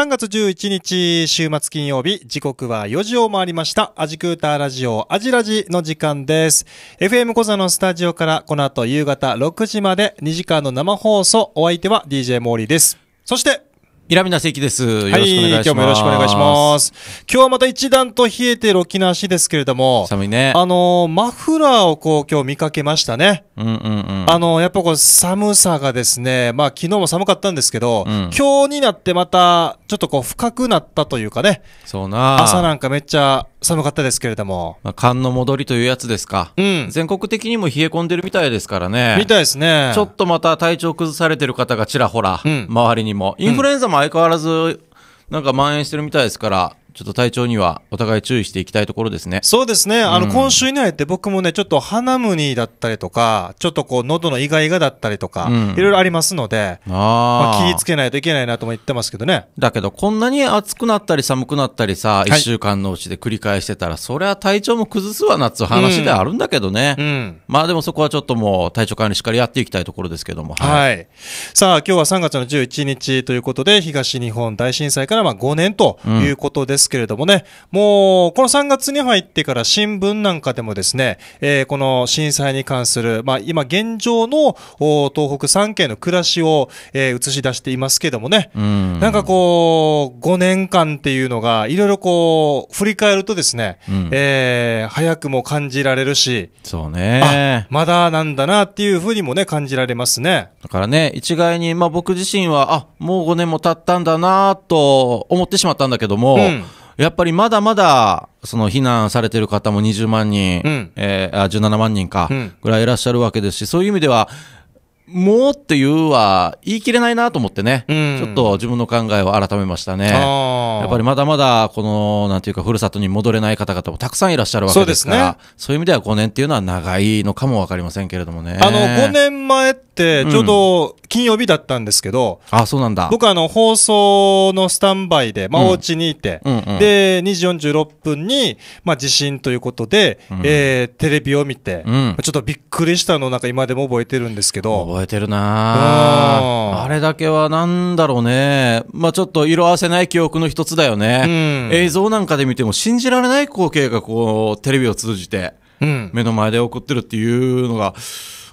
3月11日週末金曜日時刻は4時を回りましたアジクーターラジオアジラジの時間です FM 小座のスタジオからこの後夕方6時まで2時間の生放送お相手は DJ モーリーですそして南田関です。よろしくお願いします、はい。今日もよろしくお願いします。今日はまた一段と冷えてる沖縄市ですけれども、寒いね。あのマフラーをこう今日見かけましたね。うんうんうん。あのやっぱこう寒さがですね、まあ昨日も寒かったんですけど、うん、今日になってまたちょっとこう深くなったというかね。そうな朝なんかめっちゃ寒かったですけれども。まあ、寒の戻りというやつですか。うん。全国的にも冷え込んでるみたいですからね。みたいですね。ちょっとまた体調崩されてる方がちらほら、うん、周りにも。インフルエンザも相変わらずなんか蔓延してるみたいですからちょっと体調にはお互い注意していきたいところですね。そうですね。あの、今週に入って僕もね、ちょっと鼻むにだったりとか、ちょっとこう、喉のイガイガだったりとか、いろいろありますので、あまあ、気ぃつけないといけないなとも言ってますけどね。だけど、こんなに暑くなったり寒くなったりさ、一、週間のうちで繰り返してたら、それは体調も崩すわなっつう話ではあるんだけどね。うん、うん、まあでもそこはちょっともう、体調管理しっかりやっていきたいところですけども。はい。はい、さあ、今日は3月の11日ということで、東日本大震災からまあ5年ということです、うんですけれどもね、もう、この3月に入ってから新聞なんかでもですね、えー、この震災に関する、まあ、今現状の東北3県の暮らしを、えー、映し出していますけどもね、んなんかこう、5年間っていうのが、いろいろこう、振り返るとですね、うん、えー、早くも感じられるし、そうね。まだなんだなっていうふうにもね、感じられますね。だからね、一概に、まあ僕自身は、あ、もう5年も経ったんだなと思ってしまったんだけども、うん、やっぱりまだまだその避難されてる方も20万人、うん、えー、17万人かぐらいいらっしゃるわけですし、そういう意味ではもうっていうは言い切れないなと思ってね、うん、ちょっと自分の考えを改めましたね。やっぱりまだまだ、この、なんていうか、ふるさとに戻れない方々もたくさんいらっしゃるわけですから、そう、ね,、いう意味では5年っていうのは長いのかもわかりませんけれどもね。あの、5年前、ちょうど金曜日だったんですけど、あ、そうなんだ。僕あの、放送のスタンバイで、まあ、お家にいて、で、2時46分に、まあ、地震ということで、うえテレビを見て、ちょっとびっくりしたのをなんか今でも覚えてるんですけど。覚えてるなああれだけはなんだろうね。まあ、ちょっと色あせない記憶の一つだよね。映像なんかで見ても信じられない光景がこう、テレビを通じて、目の前で起こってるっていうのが、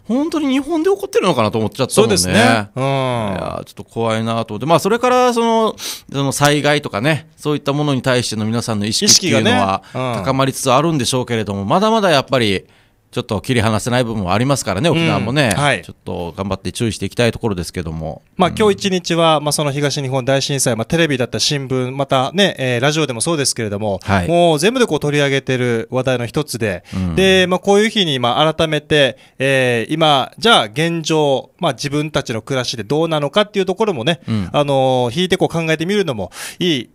本当に日本で起こってるのかなと思っちゃったもんね。そうですね。うん。いやちょっと怖いなと思って。まあ、それから、その、その災害とかね、そういったものに対しての皆さんの意識っていうのは、高まりつつあるんでしょうけれども、ねうん、まだまだやっぱり、ちょっと切り離せない部分もありますからね、沖縄もね、うんはい、ちょっと頑張って注意していきたいところですけども、まあ、うん、今日一日は、まあ、その東日本大震災、まあ、テレビだった新聞、またね、えー、ラジオでもそうですけれども、はい、もう全部でこう取り上げてる話題の一つで、うん、でまあ、こういう日にまあ改めて、えー、今、じゃあ現状、まあ、自分たちの暮らしでどうなのかっていうところもね、あのー、引いてこう考えてみるのもいい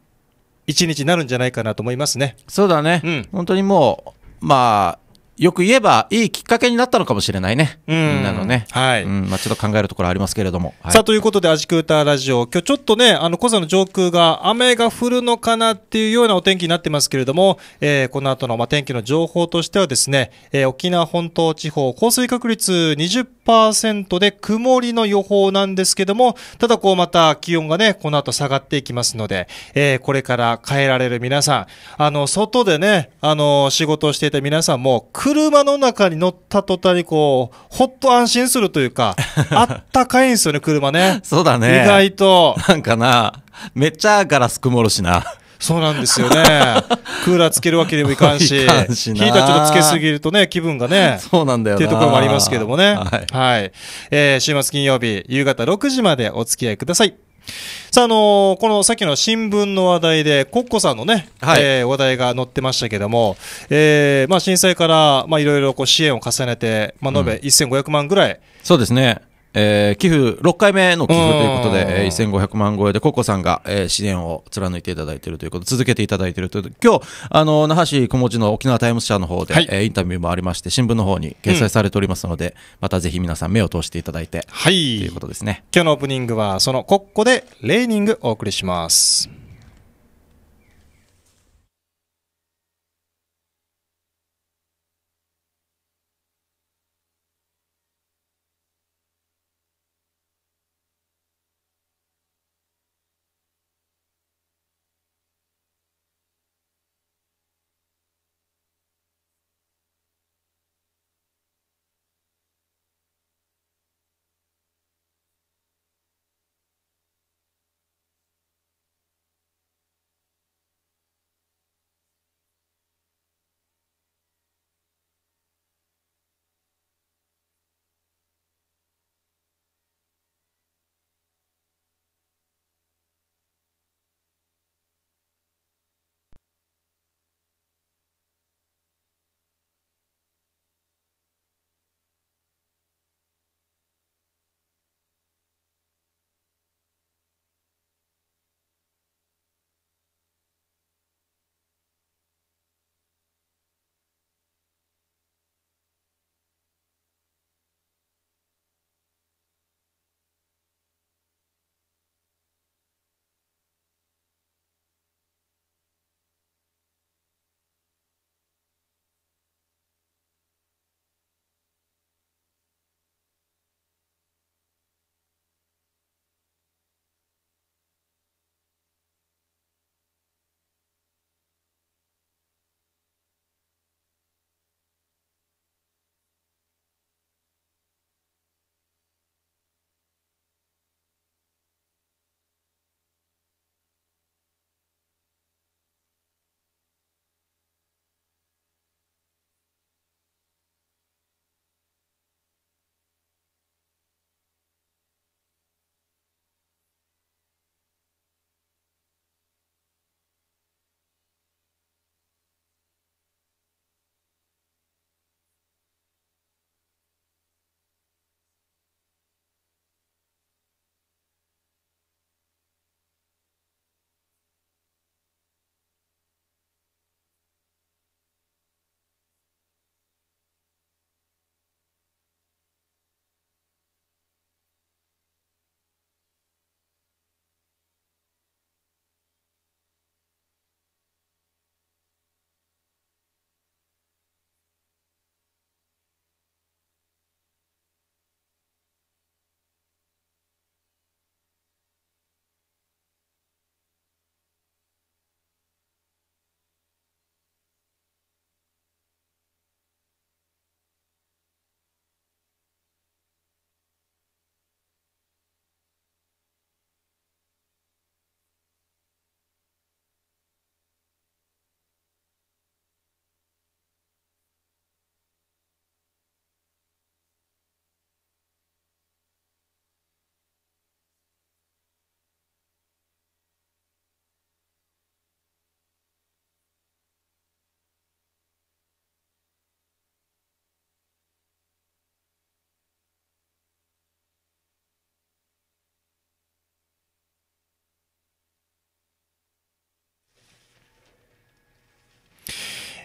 一日になるんじゃないかなと思いますね。そうだね、本当にもうまあよく言えばいいきっかけになったのかもしれないね。うん。みんなのね。はい。うん。まあちょっと考えるところありますけれども。はい、さあ、ということで、アジクーターラジオ。今日ちょっとね、あの、小山の上空が雨が降るのかなっていうようなお天気になってますけれども、えー、この後の、まあ、天気の情報としてはですね、えー、沖縄本島地方、降水確率20%で曇りの予報なんですけども、ただこうまた気温がね、この後下がっていきますので、えー、これから帰られる皆さん、あの、外でね、あの、仕事をしていた皆さんも、車の中に乗った途端にこう、ほっと安心するというか、あったかいんですよね、車ね。そうだね。意外と。なんかな、めっちゃガラス曇るしな。そうなんですよね。クーラーつけるわけにもいかんし、いんしヒーターちょっとつけすぎるとね、気分がね。そうなんだよっていうところもありますけどもね。はい、はい。えー、週末金曜日、夕方6時までお付き合いください。さあ、あのー、このさっきの新聞の話題で、コッコさんのね、はい、えー、話題が載ってましたけども、えー、まあ震災から、まあいろいろこう支援を重ねて、まあ延べ1500万ぐらい、うん、そうですね。えー、寄付6回目の寄付ということで、えー、1500万超えでココさんが、えー、支援を貫いていただいているということ続けていただいているという今日あの那覇市小文字の沖縄タイムズ社の方で、はえ、インタビューもありまして新聞の方に掲載されておりますので、うん、またぜひ皆さん目を通していただいて、はい、ということですね今日のオープニングはそのコッコでレーニングお送りします。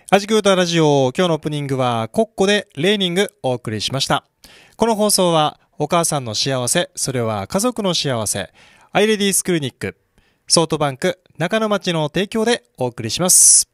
アジクータラジオ、今日のオープニングは、コッコでレーニングお送りしました。この放送は、お母さんの幸せ、それは家族の幸せ、アイレディースクリニック、ソートバンク、中野町の提供でお送りします。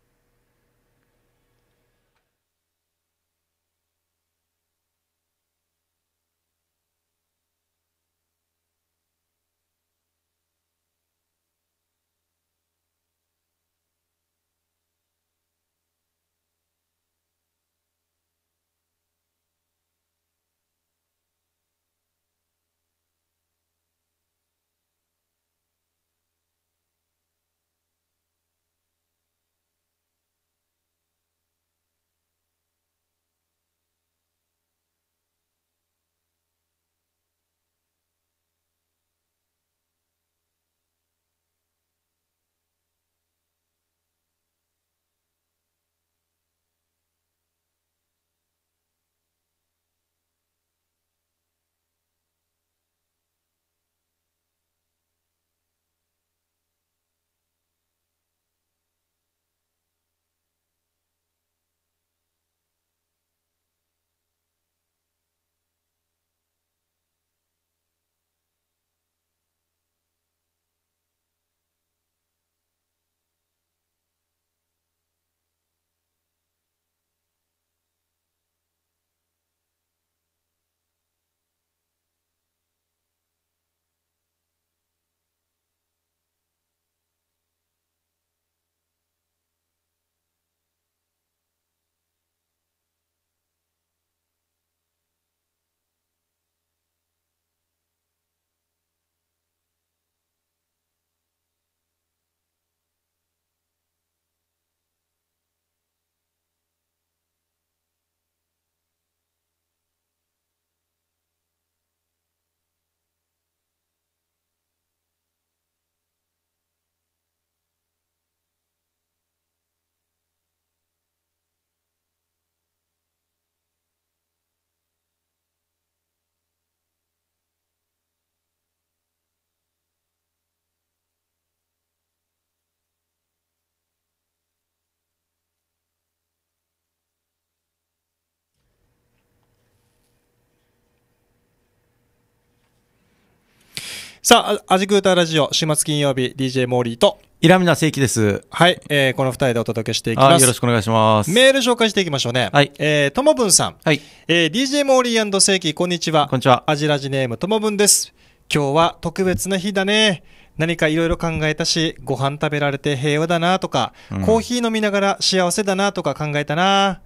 さあ、アジクータラジオ、週末金曜日、DJ モーリーと、イラミナ正規です。はい、えー、この二人でお届けしていきます。よろしくお願いします。メール紹介していきましょうね。はい。えー、ともぶんさん。はい。えー、DJ モーリー正規、こんにちは。こんにちは。アジラジネームともぶんです。今日は特別な日だね。何かいろいろ考えたし、ご飯食べられて平和だなとか、うん、コーヒー飲みながら幸せだなとか考えたな。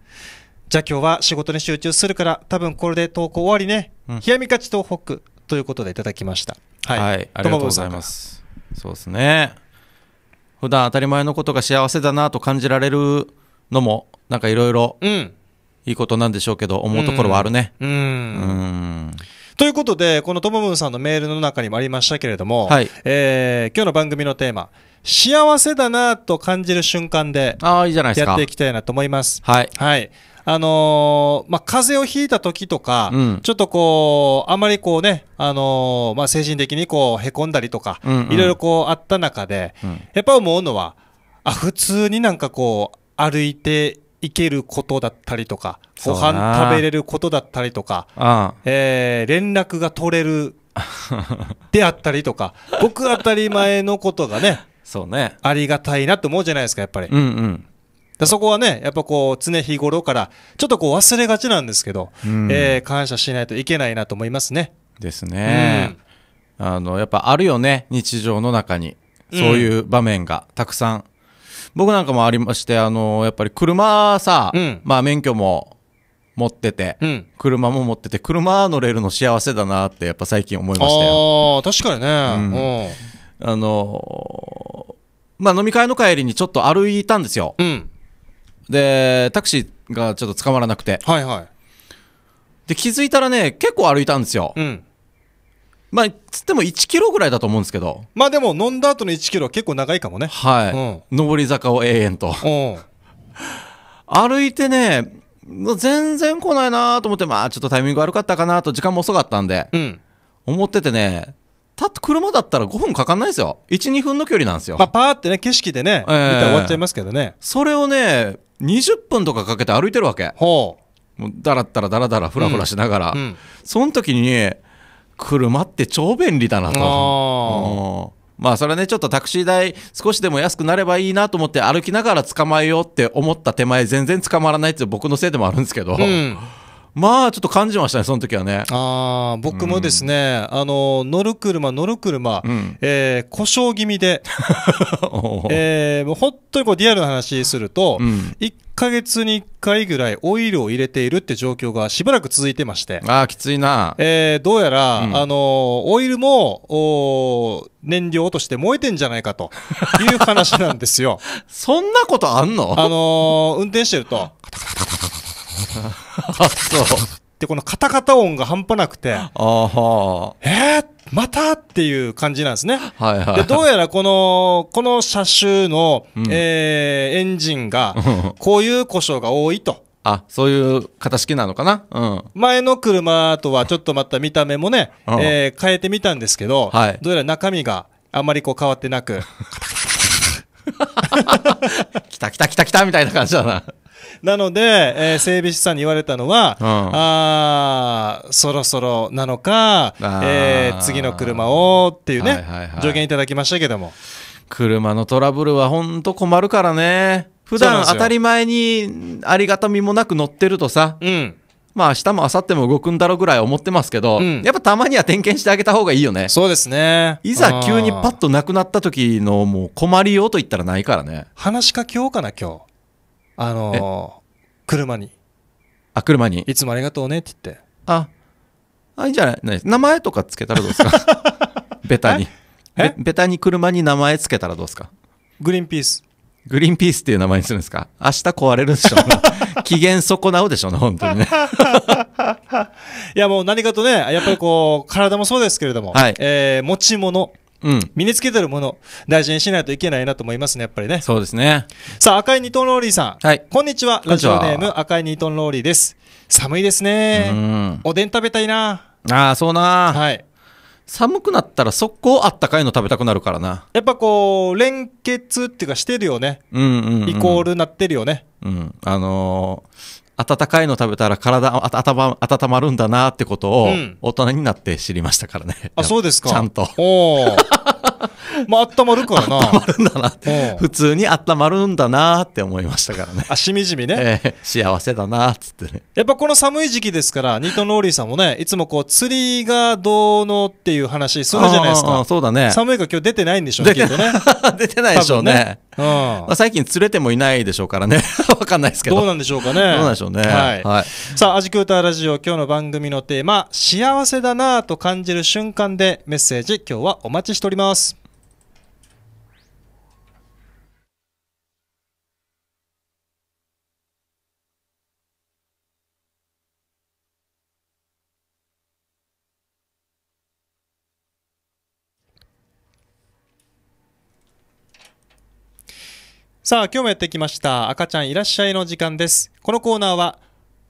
じゃあ今日は仕事に集中するから、多分これで投稿終わりね。うん、冷やみかちとホックということでいただきました。はい、はい、ありがとうございますそうですね普段当たり前のことが幸せだなと感じられるのもなんかいろいろいいことなんでしょうけど思うところはあるねうんということでこのともぶんさんのメールの中にもありましたけれども、はいえー、今日の番組のテーマ幸せだなと感じる瞬間でやっていきたいなと思います。はい、はいあのー、まあ、風邪をひいた時とか、うん、ちょっとこう、あまりこうね、あのー、まあ、精神的にこう、へこんだりとか、うんうん、いろいろこう、あった中で、うん、やっぱ思うのは、あ、普通になんかこう、歩いていけることだったりとか、ご飯食べれることだったりとか、あえー、連絡が取れる であったりとか、僕当たり前のことがね、そうね。ありがたいなって思うじゃないですか、やっぱり。うんうんそこはね、やっぱこう、常日頃から、ちょっとこう忘れがちなんですけど、うん、えー、感謝しないといけないなと思いますね。ですね。うん、あの、やっぱあるよね、日常の中に。そういう場面がたくさん。うん、僕なんかもありまして、あの、やっぱり車さ、うん、まあ免許も持ってて、車も持ってて、車乗れるの幸せだなってやっぱ最近思いましたよ。ああ、確かにね。あの、まあ飲み会の帰りにちょっと歩いたんですよ。うんでタクシーがちょっと捕まらなくてはいはいで気づいたらね結構歩いたんですよ、うんまあつっても1キロぐらいだと思うんですけどまあでも飲んだ後の1キロは結構長いかもねはい、上り坂を永遠とうん 歩いてね全然来ないなと思ってまあちょっとタイミング悪かったかなと時間も遅かったんでうん思っててねたっ車だったら5分かかんないですよ12分の距離なんですよ、まあパーってね景色でね見えたら終わっちゃいますけどねそれをね20分とかかけて歩いてるわけほうもうだらったらだらだらふらふらしながら、うんうん、その時に車って超便利だなと。まあそれねちょっとタクシー代少しでも安くなればいいなと思って歩きながら捕まえようって思った手前全然捕まらないって僕のせいでもあるんですけど、うんまあちょっと感じましたね、その時はね。ああ、僕もですね、うん、あの乗る車、乗る車、うん、えー、故障気味で、えー、もう本当にこうリアルな話すると、うん、1ヶ月に1回ぐらいオイルを入れているって状況がしばらく続いてまして、ああ、きついな、えー、どうやら、うん、あのオイルもお燃料として燃えてんじゃないかと いう話なんですよ。そんなことあんの、あの運転してると、カタカタカタ あ、そう。で、このカタカタ音が半端なくて、あーえー、またっていう感じなんですね。はいはい、で、どうやらこの、この車種の、うん、えー、エンジンが、こういう故障が多いと。あ、そういう形式なのかな、うん、前の車とはちょっとまた見た目もね、うん、えー、変えてみたんですけど、はい、どうやら中身があんまりこう変わってなく、来た来た来た来たみたいな感じだななので、えー、整備士さんに言われたのは、うん、あそろそろなのか、えー、次の車をっていうね、はいはいはい、助言いただきましたけども。車のトラブルは本当困るからね。普段当たり前にありがたみもなく乗ってるとさ、うん、まあ明日も明後日も動くんだろうぐらい思ってますけど、うん、やっぱたまには点検してあげた方がいいよね。そうですね。いざ急にパッとなくなった時のもう困りようと言ったらないからね。話しかけようかな今日。あの車にあ車にいつもありがとうねって言ってああいいんじゃない名前とかつけたらどうですか ベタにベタに車に名前つけたらどうですかグリーンピースグリーンピースっていう名前にするんですか明日壊れるでしょ 機嫌損なうでしょうね、本当にね。いや、もう何かとね、やっぱりこう、体もそうですけれども、はい、えー、持ち物。うん、身につけてるもの大事にしないといけないなと思いますねやっぱりねそうですねさあ赤いニトンローリーさん、はい、こんにちはラジオネーム赤いニトンローリーです寒いですねおでん食べたいなああそうなはい寒くなったら速攻あったかいの食べたくなるからなやっぱこう連結っていうかしてるよね、うんうん、うん、イコールなってるよねうんあのー温かいの食べたら体あたま温まるんだなってことを大人になって知りましたからね、うん、あそうですかちゃんとお まあ温まるからな温まるんだなって普通に温まるんだなって思いましたからねあしみじみね、えー、幸せだなっつってねやっぱこの寒い時期ですからニートン・ローリーさんもねいつもこう釣りがどうのっていう話するじゃないですかそうだね寒いから今日出てないんでしょうね 出てないでしょうねまあ、最近連れてもいないでしょうからね わかんないですけど。どうなんでしょうかね。どうなんでしょうね。はい。はい、さあ、アジクーターラジオ、今日の番組のテーマ、幸せだなぁと感じる瞬間でメッセージ、今日はお待ちしております。さあ、今日もやってきました。赤ちゃんいらっしゃいの時間です。このコーナーは、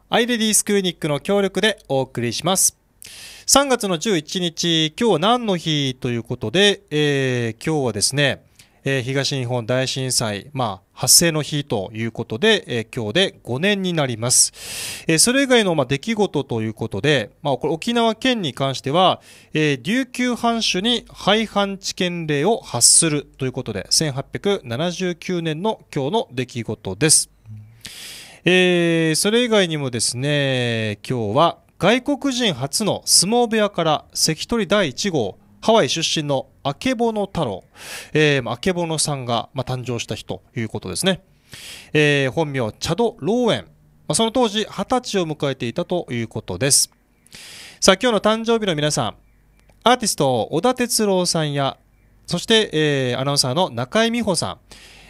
アイレディスクリニックの協力でお送りします。3月の11日、今日何の日ということで、えー、今日はですね、えー、東日本大震災、まあ、発生の日ということで、えー、今日で5年になります。えー、それ以外の、まあ、出来事ということで、まあ、これ沖縄県に関しては、えー、琉球藩主に廃藩置県令を発するということで、1879年の今日の出来事です。えー、それ以外にもですね、今日は外国人初の相撲部屋から関取第1号、ハワイ出身のあけぼの太郎、えー、あけぼのさんが、まあ、誕生した日ということですね。えー、本名、チャド・ローエン。まあ、その当時、二十歳を迎えていたということです。さあ、今日の誕生日の皆さん、アーティスト、小田哲郎さんや、そして、えー、アナウンサーの中井美穂さん、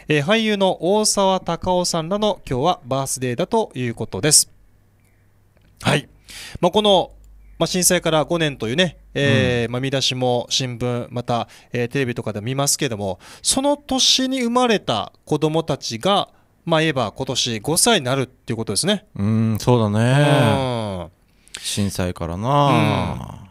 えー、俳優の大沢たかおさんらの今日はバースデーだということです。はい。まあ、このまあ、震災から5年というね、えー、まあ、見出しも新聞、また、えー、テレビとかで見ますけども、その年に生まれた子供たちが、まあ、言えば今年5歳になるっていうことですね。うん、そうだね。震災からな、うん、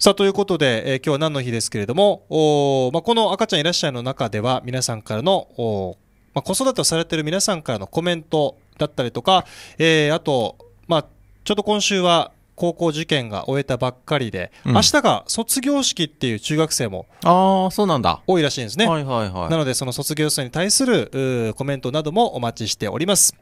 さあということで、えー、今日は何の日ですけれどもお、まあ、この赤ちゃんいらっしゃいの中では皆さんからのお、まあ、子育てをされている皆さんからのコメントだったりとか、えー、あと、まあ、ちょっと今週は高校受験が終えたばっかりで、うん、明日が卒業式っていう中学生もあそうなんだ多いらしいんですね、はいはいはい、なのでその卒業生に対するコメントなどもお待ちしております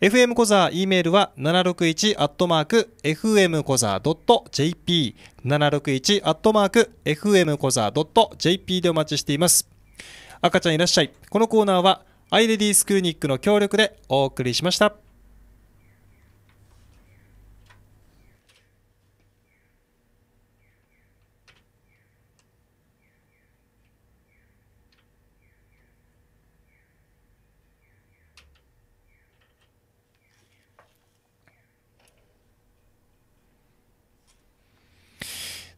FM コザー E メールは761アットマーク FM コザー .jp 761アットマーク FM コザー .jp でお待ちしています赤ちゃんいらっしゃいこのコーナーはアイレディスクーニックの協力でお送りしました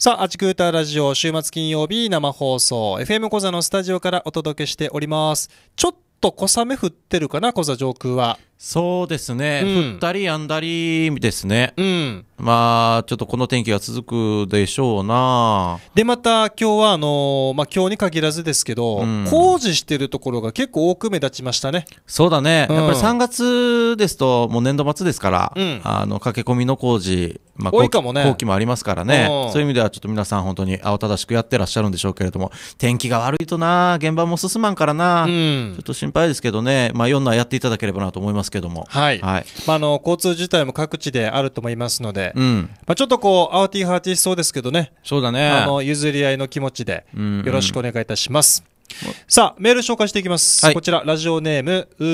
さあ、アちクーターラジオ、週末金曜日生放送、FM 小座のスタジオからお届けしております。ちょっと小雨降ってるかな、小座上空は。そうですね、うん、降ったりやんだりですね、うん、まあちょっとこの天気が続くでしょうなでまた今日はあのー、まあ、今日に限らずですけど、うん、工事してるところが結構多く目立ちましたねそうだね、やっぱり3月ですともう年度末ですから、あの駆け込みの工事、まあ、多いかもね後期もありますからね、そういう意味ではちょっと皆さん本当に慌ただしくやってらっしゃるんでしょうけれども天気が悪いとな現場も進まんからな、ちょっと心配ですけどねまあ4のはやっていただければなと思いますますけども、はい、はい、まあ、あの交通自体も各地であると思いますので、うん、まあ、ちょっとこう、アーティーハーティーそうですけどね、そうだねあの譲り合いの気持ちで、よろしくお願いいたします。うんうん、さあ、メール紹介していきます。はい、こちら、ラジオネーム、う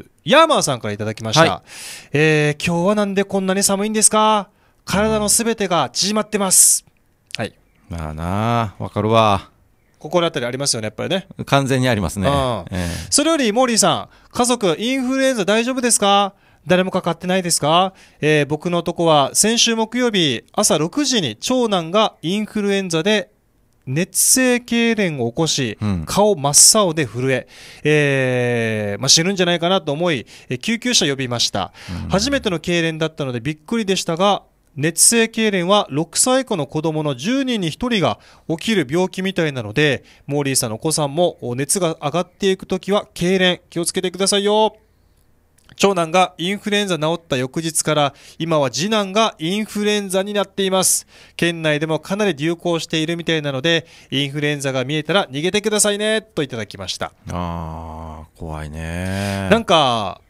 ー、ヤーマーさんからいただきました。はい、えー、今日はなんでこんなに寒いんですか体のすべてが縮まってます。はい。まあなあ、わかるわ。心当たりありますよね、やっぱりね。完全にありますね。それより、モーリーさん、家族、インフルエンザ大丈夫ですか誰もかかってないですか、えー、僕のとこは先週木曜日朝6時に長男がインフルエンザで熱性痙攣を起こし、顔真っ青で震ええーまあ、死ぬんじゃないかなと思い救急車呼びました、うん、初めての痙攣だったのでびっくりでしたが熱性痙攣は6歳以降の子供の10人に1人が起きる病気みたいなので、モーリーさんのお子さんも熱が上がっていくときは痙攣気をつけてくださいよ。長男がインフルエンザ治った翌日から、今は次男がインフルエンザになっています。県内でもかなり流行しているみたいなので、インフルエンザが見えたら逃げてくださいね、といただきました。あー、怖いね。なんか、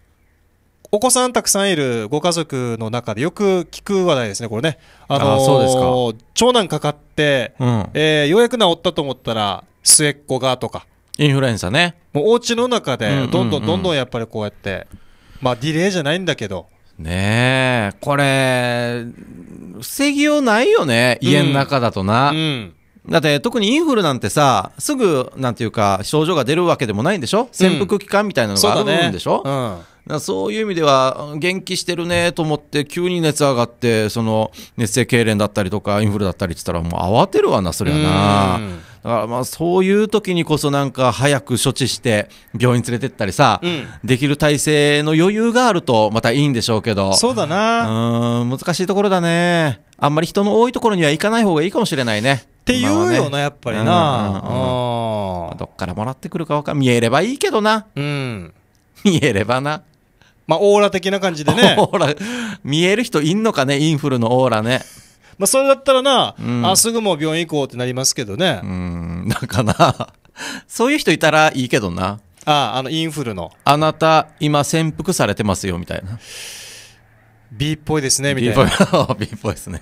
お子さんたくさんいるご家族の中でよく聞く話題ですね、これね。あのー、長男かかって、うん、えー、ようやく治ったと思ったら、末っ子がとか。インフルエンザね。もうお家の中で、どんどんどんどんやっぱりこうやって、まあディレイじゃないんだけど。ねえ、これ、防ぎようないよね、家の中だとな。うん、うんだって特にインフルなんてさすぐなんていうか症状が出るわけでもないんでしょ潜伏期間みたいなのがあるんでしょ、うんそういう意味では、元気してるねと思って、急に熱上がって、その、熱性痙攣だったりとか、インフルだったりって言ったら、もう慌てるわな、そりゃな。だからまあそういう時にこそなんか早く処置して病院連れてったりさ、うん、できる体制の余裕があるとまたいいんでしょうけどそうだなうん難しいところだねあんまり人の多いところには行かない方がいいかもしれないねっていうよな、ね、やっぱりな、うんうん、どっからもらってくるか分かん見えればいいけどな、うん、見えればなまあ、オーラ的な感じでね。オーラ、見える人いんのかね、インフルのオーラね。まあ、それだったらな、うん、あ、すぐもう病院行こうってなりますけどね。うん、なんかな、そういう人いたらいいけどな。ああ、あの、インフルの。あなた、今、潜伏されてますよ、みたいな。B っぽいですね、みたいな。B っぽいですね。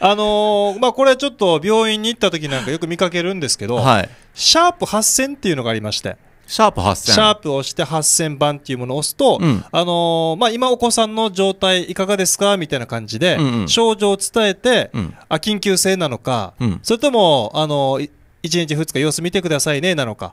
あのー、まあ、これちょっと病院に行った時なんかよく見かけるんですけど、はい、シャープ8000っていうのがありまして。シャープ8000シャープを押して8000番っていうものを押すと、うん、あのー、まあ、今お子さんの状態いかがですかみたいな感じで、うんうん、症状を伝えて、うん、あ、緊急性なのか、うん、それとも、あのー、1日2日様子見てくださいねなのか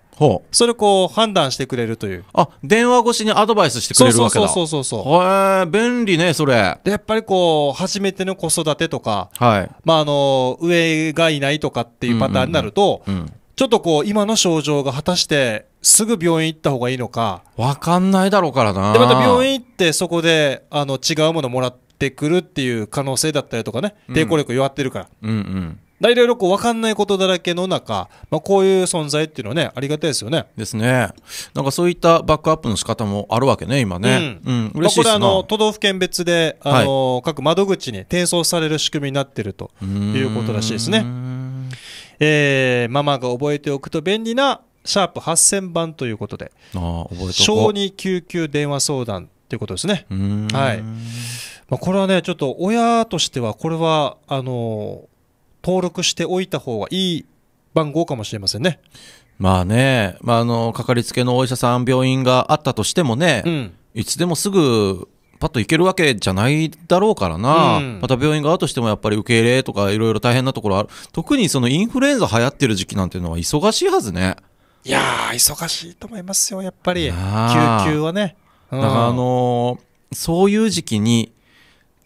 それをこう判断してくれるというあ電話越しにアドバイスしてくれるわけだそうそうそうそうへえ便利ねそれでやっぱりこう初めての子育てとか、はいまあ、あの上がいないとかっていうパターンになると、うんうんうんうんちょっとこう、今の症状が果たして、すぐ病院行った方がいいのか。わかんないだろうからな。で、また病院行って、そこで、あの、違うものもらってくるっていう可能性だったりとかね、抵抗力弱ってるから。うんうん。だいろいろこうわかんないことだらけの中、まあ、こういう存在っていうのはね、ありがたいですよね。ですね。なんかそういったバックアップの仕方もあるわけね、今ね。うん。うん、嬉しいですね。まあ、これあの、都道府県別で、あの、はい、各窓口に転送される仕組みになってるということらしいですね。えー、ママが覚えておくと便利なシャープ8000番ということで、あ覚え小児救急電話相談ということですね。はいまあ、これはね、ちょっと親としては、これはあの登録しておいた方がいい番号かもしれませんね。まあね、まあ、あのかかりつけのお医者さん、病院があったとしてもね、うん、いつでもすぐパッと行けるわけじゃないだろうからな、うん、また病院側としてもやっぱり受け入れとかいろいろ大変なところある特にそのインフルエンザ流行ってる時期なんていうのは忙しいはずねいや忙しいと思いますよやっぱり救急はね、うん、だからあのー、そういう時期に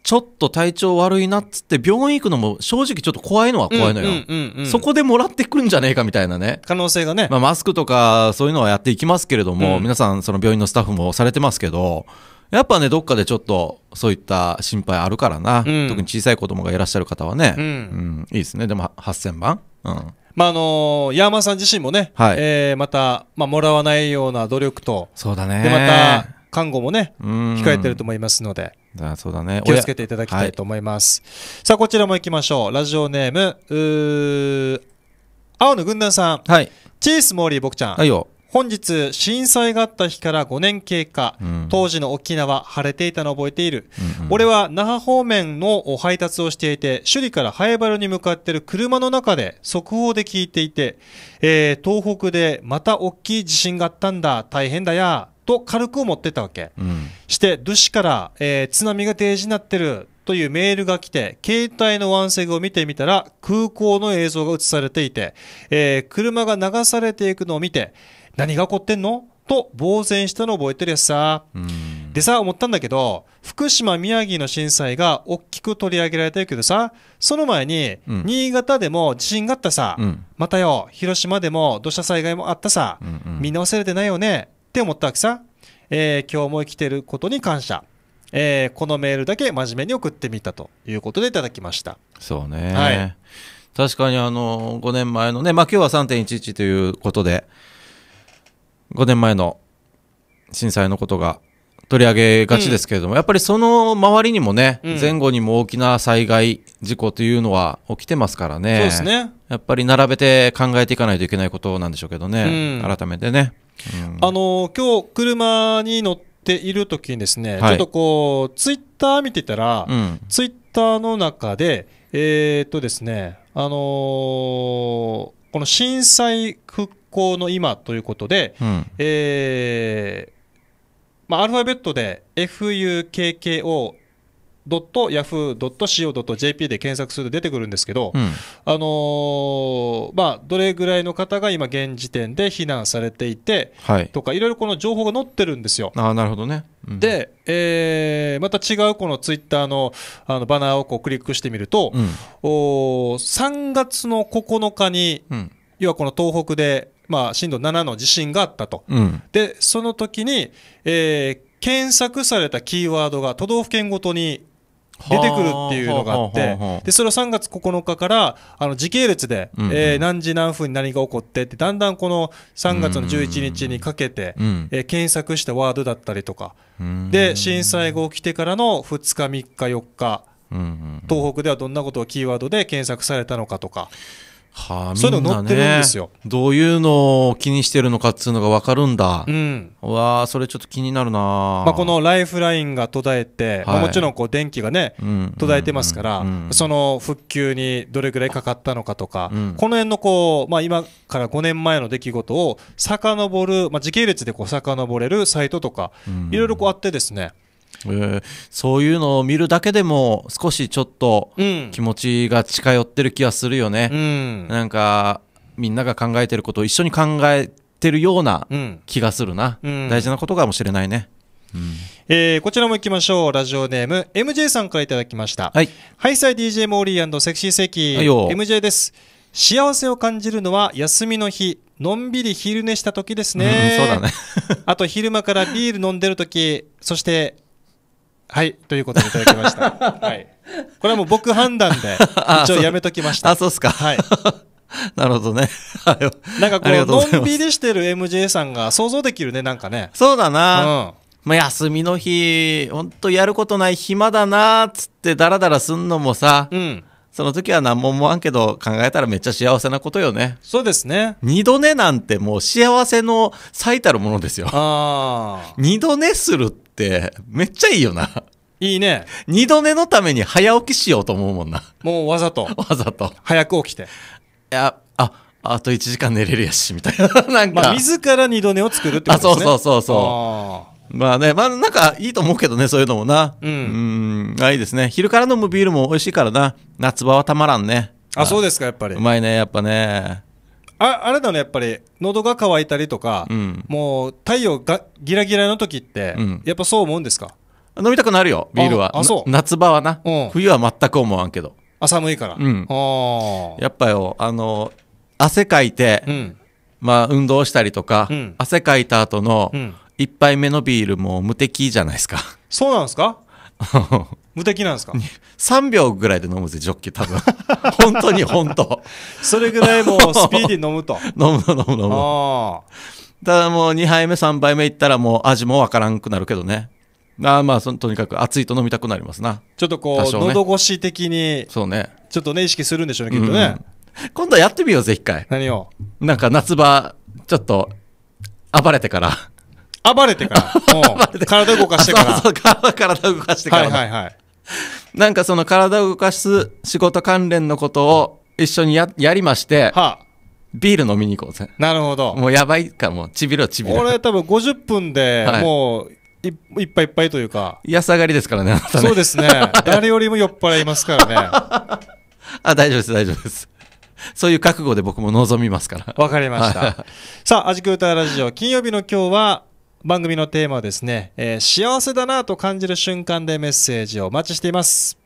ちょっと体調悪いなっつって病院行くのも正直ちょっと怖いのは怖いのよ、そこでもらってくんじゃねえかみたいなね可能性がね、まあ、マスクとかそういうのはやっていきますけれども、うん、皆さんその病院のスタッフもされてますけどやっぱねどっかでちょっとそういった心配あるからな、うん、特に小さい子供がいらっしゃる方はね、うん、うん、いいですねでも8000番、うん、まああのー、ヤーマンさん自身もね、はい、えー、また、まあ、もらわないような努力とそうだねでまた看護もね控えてると思いますのであそうだ、ね、気をつけていただきたいと思います、はい、さあこちらもいきましょうラジオネームうー青の軍団さん、はい、チースモーリー僕ちゃん、はいよ本日、震災があった日から5年経過、うん、当時の沖縄、晴れていたのを覚えている、うんうん、俺は那覇方面の配達をしていて、首里から早原に向かっている車の中で速報で聞いていて、えー、東北でまた大きい地震があったんだ、大変だや、と軽く思ってたわけ。うん、して、ルシから、えー、津波が提示になってる、というメールが来て、携帯のワンセグを見てみたら、空港の映像が映されていて、えー、車が流されていくのを見て、何が起こってんのと呆然したのを覚えてるやつさ。でさ、思ったんだけど、福島、宮城の震災が大きく取り上げられてるけどさ、その前に、新潟でも地震があったさ、うん、またよ、広島でも土砂災害もあったさ、うんうん、みんな忘れてないよねって思ったわけさ、えー、今日も生きてることに感謝。えー、このメールだけ真面目に送ってみたということでいただきました。そうね。はい。確かにあの、5年前のね、まあ今日は3.11ということで、5年前の震災のことが取り上げがちですけれども、うん、やっぱりその周りにもね、うん、前後にも大きな災害事故というのは起きてますからねそうですねやっぱり並べて考えていかないといけないことなんでしょうけどね、うん、改めてね。あの今日車に乗っている時にですね、はい、ちょっとこうツイッター見てたら、ツイッターの中でえー、っとですねあのーこの震災復行の今ということで、うん、えー、まあ、アルファベットで FUKKO yahoo.co.jp で検索すると出てくるんですけど、うん、あのー、まあ、どれぐらいの方が今、現時点で避難されていて、はい、とか、いろいろこの情報が載ってるんですよ。あなるほどね、うん、で、えー、また違うこのツイッターのあのバナーをこうクリックしてみると、うん、お3月の9日に、うん、要はこの東北でまあ、震度7の地震があったと。うん、で、その時に、えー、検索されたキーワードが都道府県ごとに出てくるっていうのがあって、で、それを3月9日から、あの、時系列で、え、何時何分に何が起こってって、だんだんこの3月の11日にかけて、え、検索したワードだったりとか、で、震災後起きてからの2日、3日、4日、東北ではどんなことをキーワードで検索されたのかとか、はあ、そういうの載ってるんですよ、ね、どういうのを気にしてるのかっつうのが分かるんだ、うん、うわそれちょっと気になるな、まあ、このライフラインが途絶えて、はい、まあ、もちろんこう電気がね、途絶えてますから、うんうん、その復旧にどれぐらいかかったのかとか、うん、この辺のこう、まあ、今から5年前の出来事を遡る、まあ、時系列でこう遡れるサイトとか、いろいろこうあってですね、えそういうのを見るだけでも少しちょっと気持ちが近寄ってる気はするよね、うん、なんかみんなが考えてることを一緒に考えてるような気がするな、うん、大事なことかもしれないね、うん、えー、こちらも行きましょうラジオネーム MJ さんからいただきましたはいハイサイ DJ モーリーセクシーセキ、はい、MJ です幸せを感じるのは休みの日のんびり昼寝した時ですね、うん、そうだね あと昼間からビール飲んでる時そしてはいということでいただきました、はい、これはもう僕判断で 一応やめときましたあそうっすかはい なるほどね。なんかこう、のんびりしてる MJ さんが想像できるね、なんかね。そうだな。うん、まあ、休みの日、ほんとやることない暇だな、つってダラダラすんのもさ、うん、その時は何も思わんけど考えたらめっちゃ幸せなことよね。そうですね。二度寝なんてもう幸せの最たるものですよ。ああ。二度寝するってめっちゃいいよな。いいね。二度寝のために早起きしようと思うもんな。もうわざと。わざと。早く起きて。いや、あ、あと1時間寝れるやし、みたいな。なんか。まあ、自ら二度寝を作るってことですね。あ、そうそうそうそう。まあね、まあなんかいいと思うけどね、そういうのもな。うん。うん、あ、いいですね。昼から飲むビールも美味しいからな。夏場はたまらんね。あ、そうですか、やっぱり。うまいね、やっぱね。ああれだね、やっぱり、喉が渇いたりとか、うん、もう太陽がギラギラの時って、うん、やっぱそう思うんですか飲みたくなるよ、ビールは。あ、そう。夏場はな、うん。冬は全く思わんけど。あ、寒いから。うん。あやっぱよ、あの、汗かいて、まあ運動したりとか、汗かいた後の、うん一杯目のビールも無敵じゃないですか。そうなんですか 無敵なんですか3秒ぐらいで飲むぜジョッキ多分 本当に本当それぐらいもう スピーディー飲むと飲む飲む飲むただもう2杯目3杯目いったらもう味もわからんくなるけどねあまあそとにかく熱いと飲みたくなりますなちょっとこう、ね、喉越し的にそうねちょっとね意識するんでしょうねきっとね、うん、今度はやってみようぜ一回何をなんか夏場ちょっと暴れてから暴れてから 体動かしてからそうそう体動かしてから、はいはい、なんかその体を動かす仕事関連のことを一緒にややりまして、はあ、ビール飲みに行こうぜなるほどもうやばいかもちびろちびろ俺多分50分でもう、はいいっぱいいっぱいというか安上がりですからねねそうですね 誰よりも酔っ払いますからねあ大丈夫です大丈夫ですそういう覚悟で僕も望みますからわかりましたさあ「味くたラジオ」金曜日の今日は番組のテーマはですね、えー、幸せだなと感じる瞬間でメッセージをお待ちしています。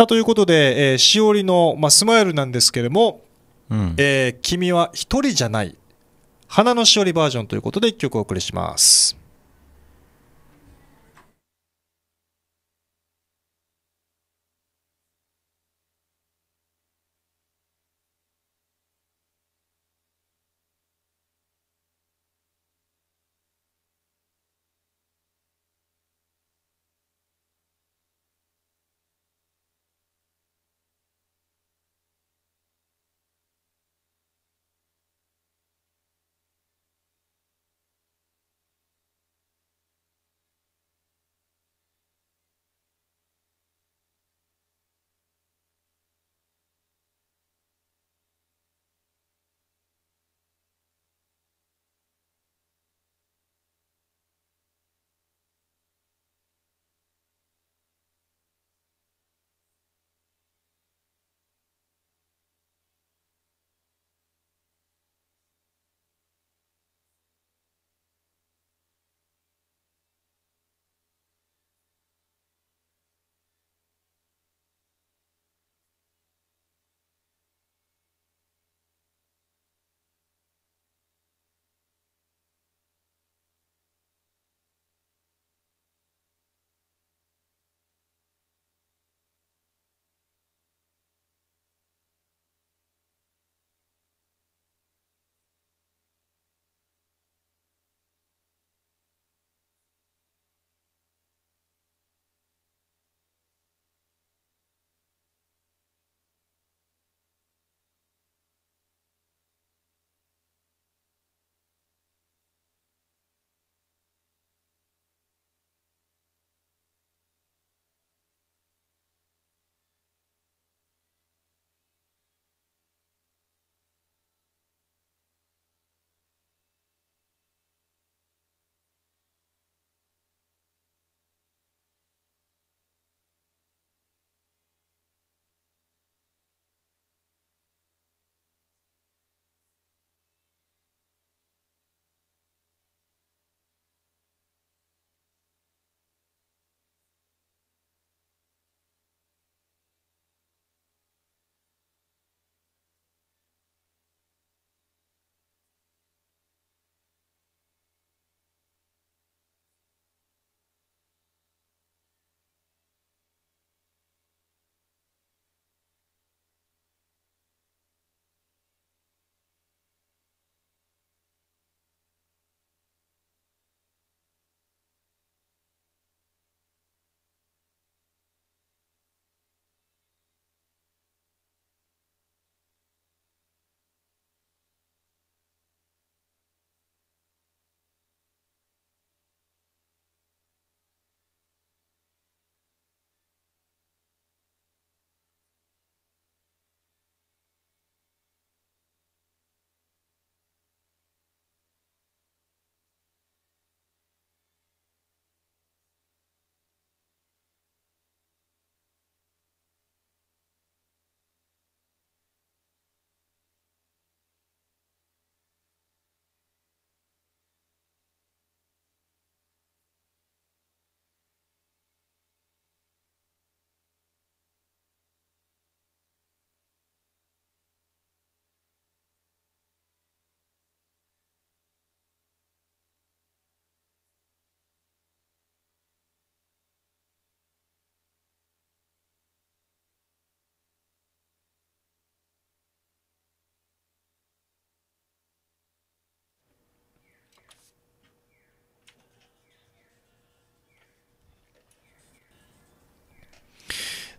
さあということで、えー、しおりの、まあ、スマイルなんですけれども、うん、えー、君は一人じゃない花のしおりバージョンということで1曲お送りします。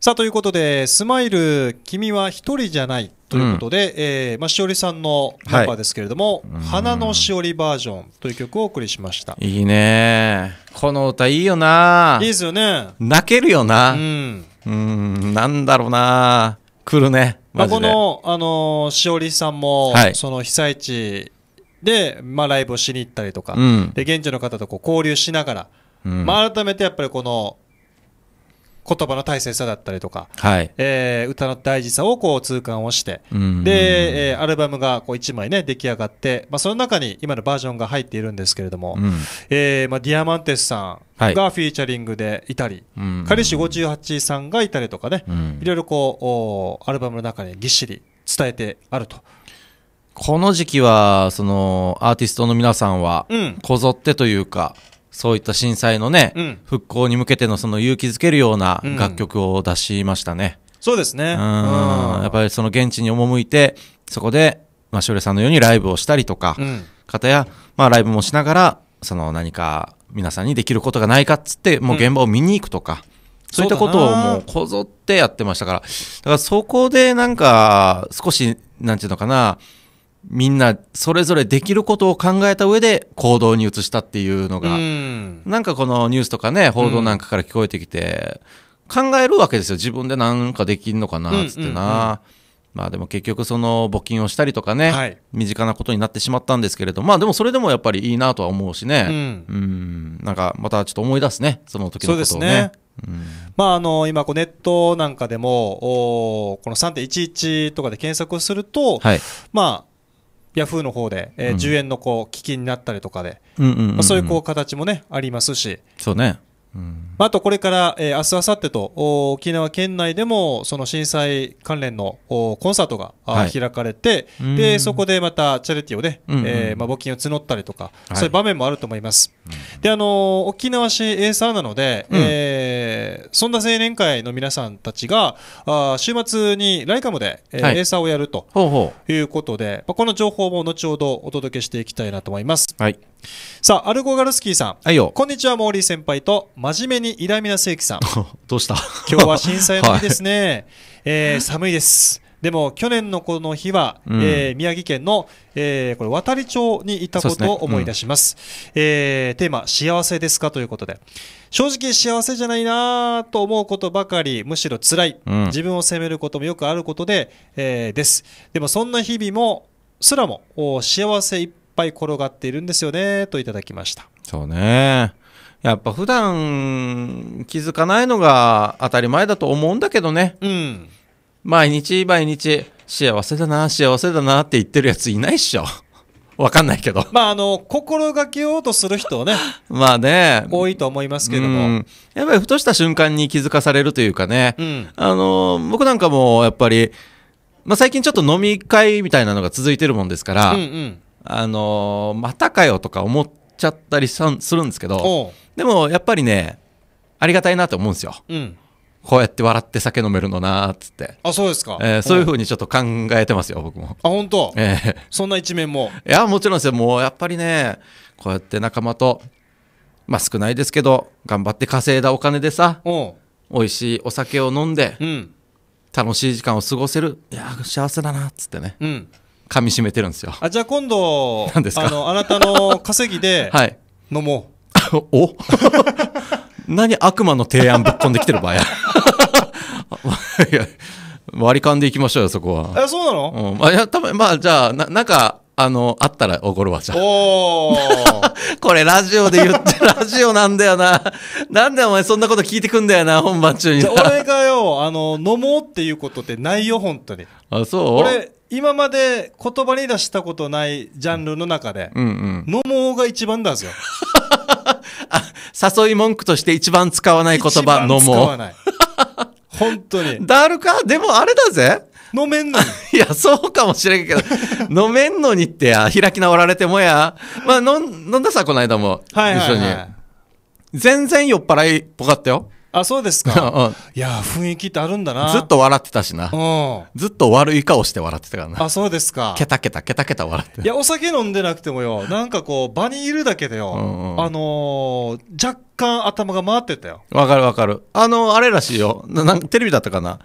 さあ、ということで、スマイル、君は一人じゃないということで、うん、えー、まあ、しおりさんのメンバーですけれども、はい、花のしおりバージョンという曲をお送りしました。いいねこの歌いいよないいですよね。泣けるよなうん。うん、なんだろうな来るね。まあ、この、あのー、しおりさんも、はい、その被災地で、まあ、ライブをしに行ったりとか、うん、で、現地の方とこう交流しながら、うん、まあ、改めてやっぱりこの、言葉の大切さだったりとか、はい、えー、歌の大事さをこう痛感をして、うんうん、で、えー、アルバムがこう1枚ね、出来上がって、まあ、その中に今のバージョンが入っているんですけれども、うん、えー、まあ、ディアマンテスさんがフィーチャリングでいたり、はい、カリ58さんがいたりとかね、うん、いろいろこう、アルバムの中にぎっしり伝えてあると。この時期は、その、アーティストの皆さんは、こぞってというか、うんそういった震災のね、うん、復興に向けてのその勇気づけるような楽曲を出しましたね。うん、そうですね。うん。やっぱりその現地に赴いて、そこで、まあ、しおれさんのようにライブをしたりとか、うん、方や、まあ、ライブもしながら、その何か皆さんにできることがないかっつって、もう現場を見に行くとか、そういったことをもうこぞってやってましたから、だからそこでなんか、少し、なんていうのかな、みんなそれぞれできることを考えた上で行動に移したっていうのが、うん、なんかこのニュースとかね報道なんかから聞こえてきて、うん、考えるわけですよ自分で何かできんのかなっつってな、まあでも結局その募金をしたりとかね、はい、身近なことになってしまったんですけれどまあでもそれでもやっぱりいいなとは思うしね、うん、うんなんかまたちょっと思い出すねその時のことをね。うん、まあ、あの今、ネットなんかでもおこの3.11とかで検索をすると、はい、まあ、ヤフーの方で、えー、10円のこう基金になったりとかで、うんまあ、そういうこう形もねありますしそうねあとこれから、えー、明日、あさってと沖縄県内でもその震災関連のコンサートが、はい、開かれてでそこでまたチャリティーをね、うんうん、えー、まあ、募金を募ったりとか、はい、そういう場面もあると思います、うん、であの沖縄市エーサーなので、うん、えー、そんな青年会の皆さんたちがあ週末にライカムで、えー、はい、エーサーをやるということで、まあ、この情報も後ほどお届けしていきたいなと思います。はいさあ、アルゴガルスキーさん。はいよ。こんにちは、モーリー先輩と、真面目にイラミナセイキさん。どうした今日は震災の日ですね。はい、えー、寒いです。でも、去年のこの日は、うん、えー、宮城県の、えー、これ、渡里町にいたことを思い出します。す、ねうん、えー、テーマ、幸せですかということで。正直幸せじゃないなと思うことばかりむしろ辛い、うん、自分を責めることもよくあることで、えー、ですでもそんな日々もすらも幸せ一ぱい転がっているんですよねといただきましたそうねやっぱ普段気づかないのが当たり前だと思うんだけどね、うん、毎日毎日幸せだな幸せだなって言ってるやついないっしょ わかんないけど。まあ、あの、心がけようとする人はね。まあね。多いと思いますけども、うん。やっぱりふとした瞬間に気づかされるというかね。うん、あの、僕なんかもやっぱり、まあ最近ちょっと飲み会みたいなのが続いてるもんですから、うんうんあのー、またかよとか思っちゃったりするんですけどでもやっぱりねありがたいなと思うんですよ、うん、こうやって笑って酒飲めるのなっつってあそうですか、えー、そういうふうにちょっと考えてますよ僕もあ本当、えー、そんな一面もいやもちろんですよもうやっぱりねこうやって仲間とまあ少ないですけど頑張って稼いだお金でさ美味しいお酒を飲んで、うん、楽しい時間を過ごせるいや幸せだなっつってね、うん噛み締めてるんですよ。あ、じゃあ今度、あの、あなたの稼ぎで、はい。飲もう。お 何悪魔の提案ぶっ込んできてる場合割り勘でいきましょうよ、そこは。あ、そうなのうん。まあ、いや、多分まあ、じゃあ、な、なんか、あの、あったらおごるわ、じゃあ。おこれラジオで言って、ラジオなんだよな。なんでお前そんなこと聞いてくんだよな、本番中に。俺がよ、あの、飲もうっていうことってないよ、本当に。あ、そう俺、今まで言葉に出したことないジャンルの中で、うんうん、もうが一番なんですよ。誘い文句として一番使わない言葉、野う。使わない。本当に。だるか、でもあれだぜ。飲めんのに。いや、そうかもしれんけど、飲めんのにってや、開き直られてもや。まあ、飲んださ、この間も。はいはいはい、一緒に。全然酔っ払いっぽかったよ。あそうですか いや雰囲気ってあるんだなずっと笑ってたしなずっと悪い顔して笑ってたからなあそうですかケタケタケタケタ笑っていやお酒飲んでなくてもよなんかこう場にいるだけでよ、うんうん、あのー、若干頭が回ってたよわかるわかるあのー、あれらしいよななテレビだったかな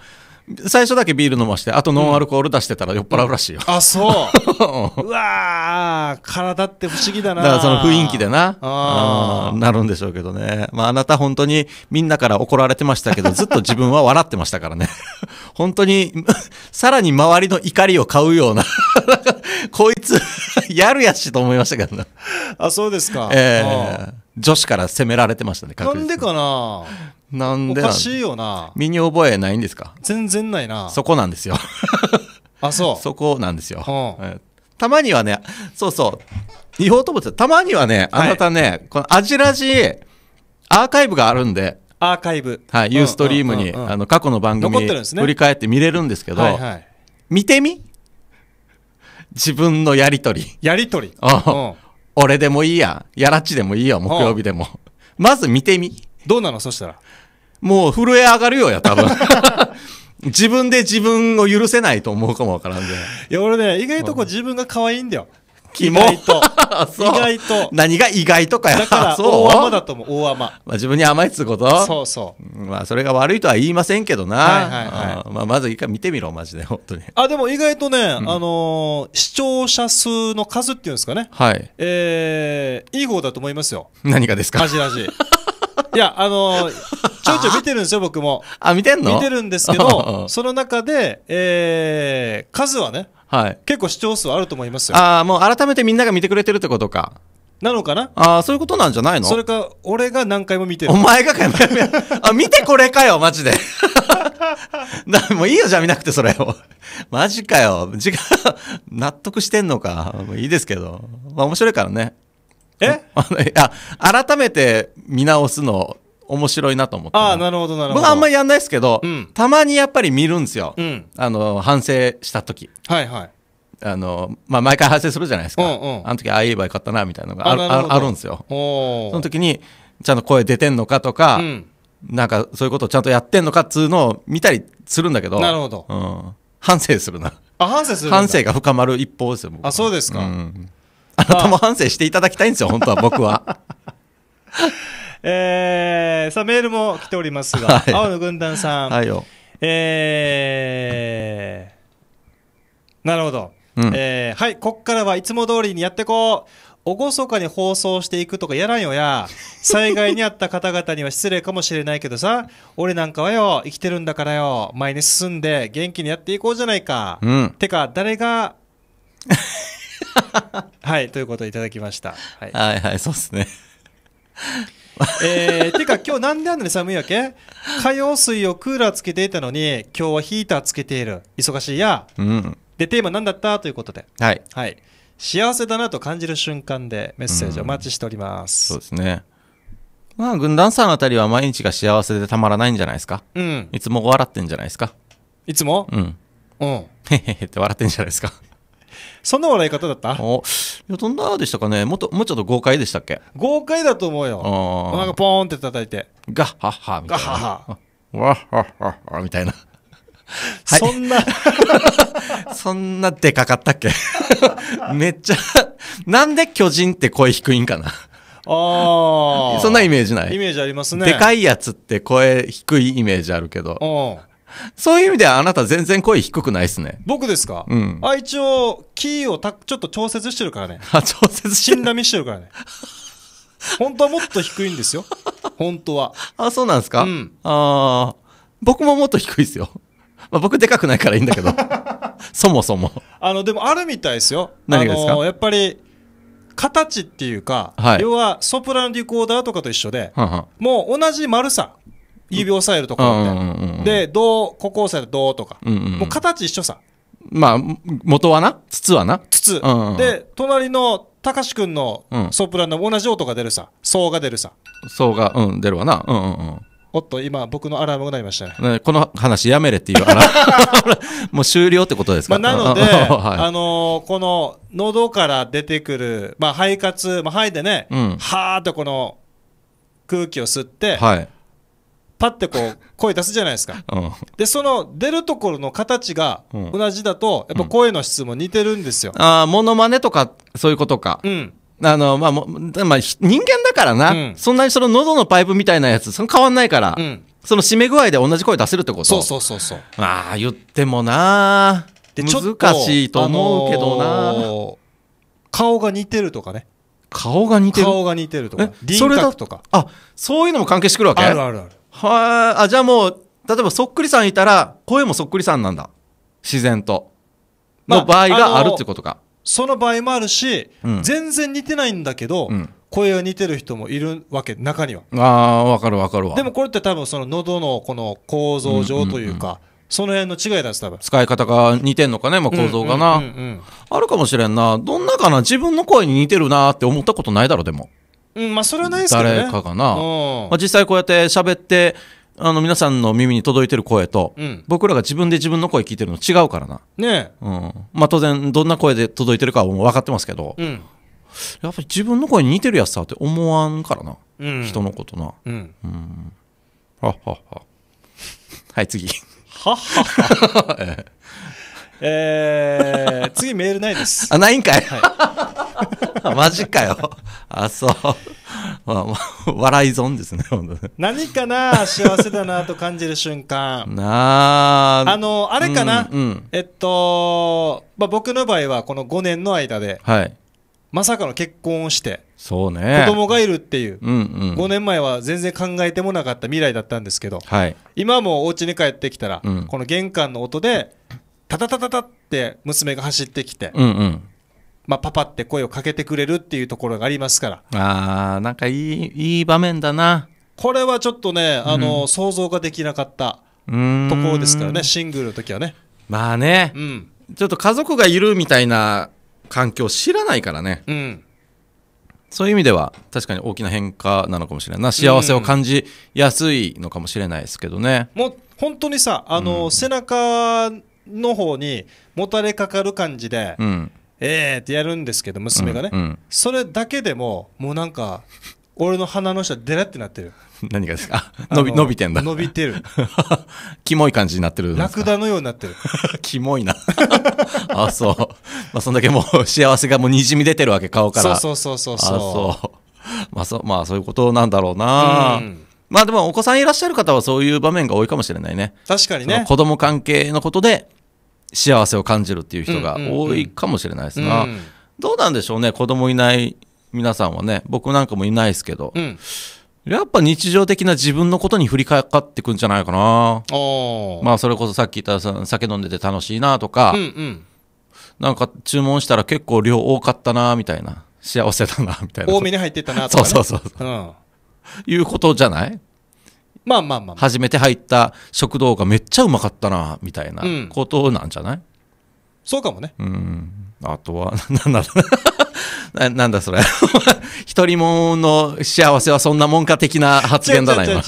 最初だけビール飲まして、あとノンアルコール出してたら酔っ払うらしいよ。うん、あ、そう うわ体って不思議だなだからその雰囲気でな、あなるんでしょうけどね。まああなた本当にみんなから怒られてましたけど、ずっと自分は笑ってましたからね。本当に、さらに周りの怒りを買うようなこいつ、やるやしと思いましたけどあ、そうですか。ええー、女子から責められてましたね、確に。なんでかななんでおかしいよな身に覚えないんですか全然ないなそこなんですよあそう そこなんですよ、うん、たまにはねそうそう違法と思ってたまにはねあなたね、はい、このアジラジアーカイブがあるんでアーカイブはいユーストリームに過去の番組、振り返って見れるんですけど、はいはい、見てみ自分のやりとりやりとり俺でもいいややらっちでもいいよ木曜日でもまず見てみどうなのそしたら。もう震え上がるよや、多分。自分で自分を許せないと思うかもわからんで。いや、俺ね、意外とこう自分が可愛いんだよ。キモ意外と。意外と。何が意外とかやだから、大甘だと思う、大甘。まあ、自分に甘いっつうことそうそう。まあ、それが悪いとは言いませんけどな。はいはいはい。まあ、まず一回見てみろ、マジで、本当に。あ、でも意外とね、うん、あのー、視聴者数の数っていうんですかね。はい。えー、いい方だと思いますよ。何がですかマジラジ。いや、あのー、ちょいちょい見てるんですよ、僕も。あ、見てんの見てるんですけど、その中で、えー、数はね、はい、結構視聴数あると思いますよ。ああ、もう改めてみんなが見てくれてるってことか。なのかなああ、そういうことなんじゃないのそれか、俺が何回も見てる。お前がかよ。あ、見てこれかよ、マジで。もういいよ、じゃあ見なくて、それを。マジかよ。時間、納得してんのか。もういいですけど。まあ面白いからね。え あ改めて見直すの面白いなと思ってああなるほどなるほど僕あんまりやんないですけど、うん、たまにやっぱり見るんですよ、うん、あの反省した時はいはいあのまあ、毎回反省するじゃないですか、うんうん、あの時ああ言えばよかったなみたいなのがああるんですよその時にちゃんと声出てんのかとか、うん、なんかそういうことをちゃんとやってんのかっつうのを見たりするんだけどなるほど、うん、反省するなあ反省する反省が深まる一方ですよあそうですか、うんあなたも反省していただきたいんですよ、本当は僕は。えー、さあ、メールも来ておりますが、はい、青の軍団さん。はいよ。えー、なるほど。うん、えー、はい、こっからはいつも通りにやってこう。厳かに放送していくとかやらんよや。災害に遭った方々には失礼かもしれないけどさ、俺なんかはよ、生きてるんだからよ、前に進んで元気にやっていこうじゃないか。うん、てか、誰が、はいということをいただきました、はい、はいはいそうですねえー、てか今日なんであんのに寒いわけ火曜水をクーラーつけていたのに今日はヒーターつけている忙しいや、うん、でテーマ何だったということで、はい、はい、幸せだなと感じる瞬間でメッセージお待ちしております、うそうですねまあ軍団さんあたりは毎日が幸せでたまらないんじゃないですか、うん、いつも笑ってんじゃないですかいつもうんうん へへへって笑ってんじゃないですかそんな笑い方だったおいやどんなでしたかねもっともうちょっと豪快でしたっけ豪快だと思うよなんかポーンって叩いてガッハッハみたガいッハッなハわっはっはみたいなはい そんな そんなでかかったっけ めっちゃなんで巨人って声低いんかなああそんなイメージないイメージありますねでかいいやつって声低いイメージあるけどうんそういう意味ではあなた全然声低くないですね。僕ですかうん。あ、一応、キーをたちょっと調節してるからね。あ、調節してる。死んだみしてるからね。本当はもっと低いんですよ。本当は。あ、そうなんですかうん。ああ、僕ももっと低いですよ。まあ、僕でかくないからいいんだけど。そもそも。あの、でもあるみたいですよ。何がですかやっぱり、形っていうか、はい、要はソプラノリコーダーとかと一緒で、ははもう同じ丸さ、指を押さえるところみたいな、でどうここ押さえるどうとか、もう形一緒さまあ元はな筒はな筒、で隣のたかし君のソプラノも同じ音が出るさそうが出るさそうがうん出るわなうんうんうんおっと、今、僕のアラームが鳴りましたね。この話やめれって言うから。もう終了ってことですか、なので、あのこの、喉から出てくる、まあ、肺活、まあ、肺でね、はーっとこの、空気を吸って、はい、パッてこう声出すじゃないですか、うん、でその出るところの形が同じだと、やっぱ声の質も似てるんですよ、うん、ああモノマネとかそういうことかうんあのまあ、もまあ、人間だからな、うん、そんなにその喉のパイプみたいなやつその変わんないから、その締め具合で同じ声出せるってことそうそうそうそうまあ言ってもな難しいと思うけどな、あのー、顔が似てるとかね顔が似てる顔が似てるとか輪郭とかあそういうのも関係してくるわけあるあるあるはあ、じゃあもう、例えばそっくりさんいたら、声もそっくりさんなんだ。自然と。の場合があるってことか。まあ、その場合もあるし、うん、全然似てないんだけど、うん、声が似てる人もいるわけ、中には。ああ、わかるわかるわ。でもこれって多分その喉のこの構造上というか、うんうんうんその辺の違いだし多分使い方が似てんのかね、まあ、構造がな、あるかもしれんなどんなかな自分の声に似てるなって思ったことないだろでもうんまあそれはないですけどね誰かがな、まあ、実際こうやって喋ってあの皆さんの耳に届いてる声と、うん、僕らが自分で自分の声聞いてるの違うからな、ねうんまあ、当然どんな声で届いてるかは分かってますけど、うん、やっぱり自分の声に似てるやつだって思わんからな、うん、人のことな、うんうん、はっはっは はい次はっはっは えー、次メールないですあないんかい、はいマジかよ。あ、そう。まあ、笑い損ですね、本当に。何かな、幸せだなと感じる瞬間。なあ。あの、あれかな。うんうん、えっと、まあ、僕の場合は、この5年の間で、はい、まさかの結婚をして、そうね。子供がいるっていう、うんうん、5年前は全然考えてもなかった未来だったんですけど、はい、今もお家に帰ってきたら、うん、この玄関の音で、タタタタタって娘が走ってきて、うんうんまあ、パパって声をかけてくれるっていうところがありますからあなんかいいいい場面だなこれはちょっとねあの、うん、想像ができなかったところですからねシングルの時はねまあね、うん、ちょっと家族がいるみたいな環境知らないからね、うん、そういう意味では確かに大きな変化なのかもしれないな幸せを感じやすいのかもしれないですけどね、もう本当にさあの、背中の方にもたれかかる感じで、うん、えーってやるんですけど、娘がね、うんうんそれだけでも、もうなんか、俺の鼻の下、でらってなってる。何がですかあ 伸び、伸びてんだ。伸びてる。キモい感じになってるラクダのようになってる。キモいな。あ、そう。まあ、そんだけもう幸せがもう滲み出てるわけ、顔から。そうそうそうそう。あ、そう。まあ、そう、まあ、そういうことなんだろうな。うまあ、でも、お子さんいらっしゃる方はそういう場面が多いかもしれないね。確かにね。子供関係のことで、幸せを感じるっていう人が多いかもしれないですが、どうなんでしょうね子供いない皆さんはね僕なんかもいないですけど、うん、やっぱ日常的な自分のことに振りかかってくんじゃないかなまあそれこそさっき言った酒飲んでて楽しいなとか、うんうん、なんか注文したら結構量多かったなみたいな幸せだなみたいな多めに入ってたなとか、ね、そうそうそう、うん、いうことじゃないまあまあまあ、まあ、初めて入った食堂がめっちゃうまかったなみたいなことなんじゃない、うん、そうかもねうんあとは なんだろうななんだそれ 一人もの幸せはそんなもんか的な発言だな今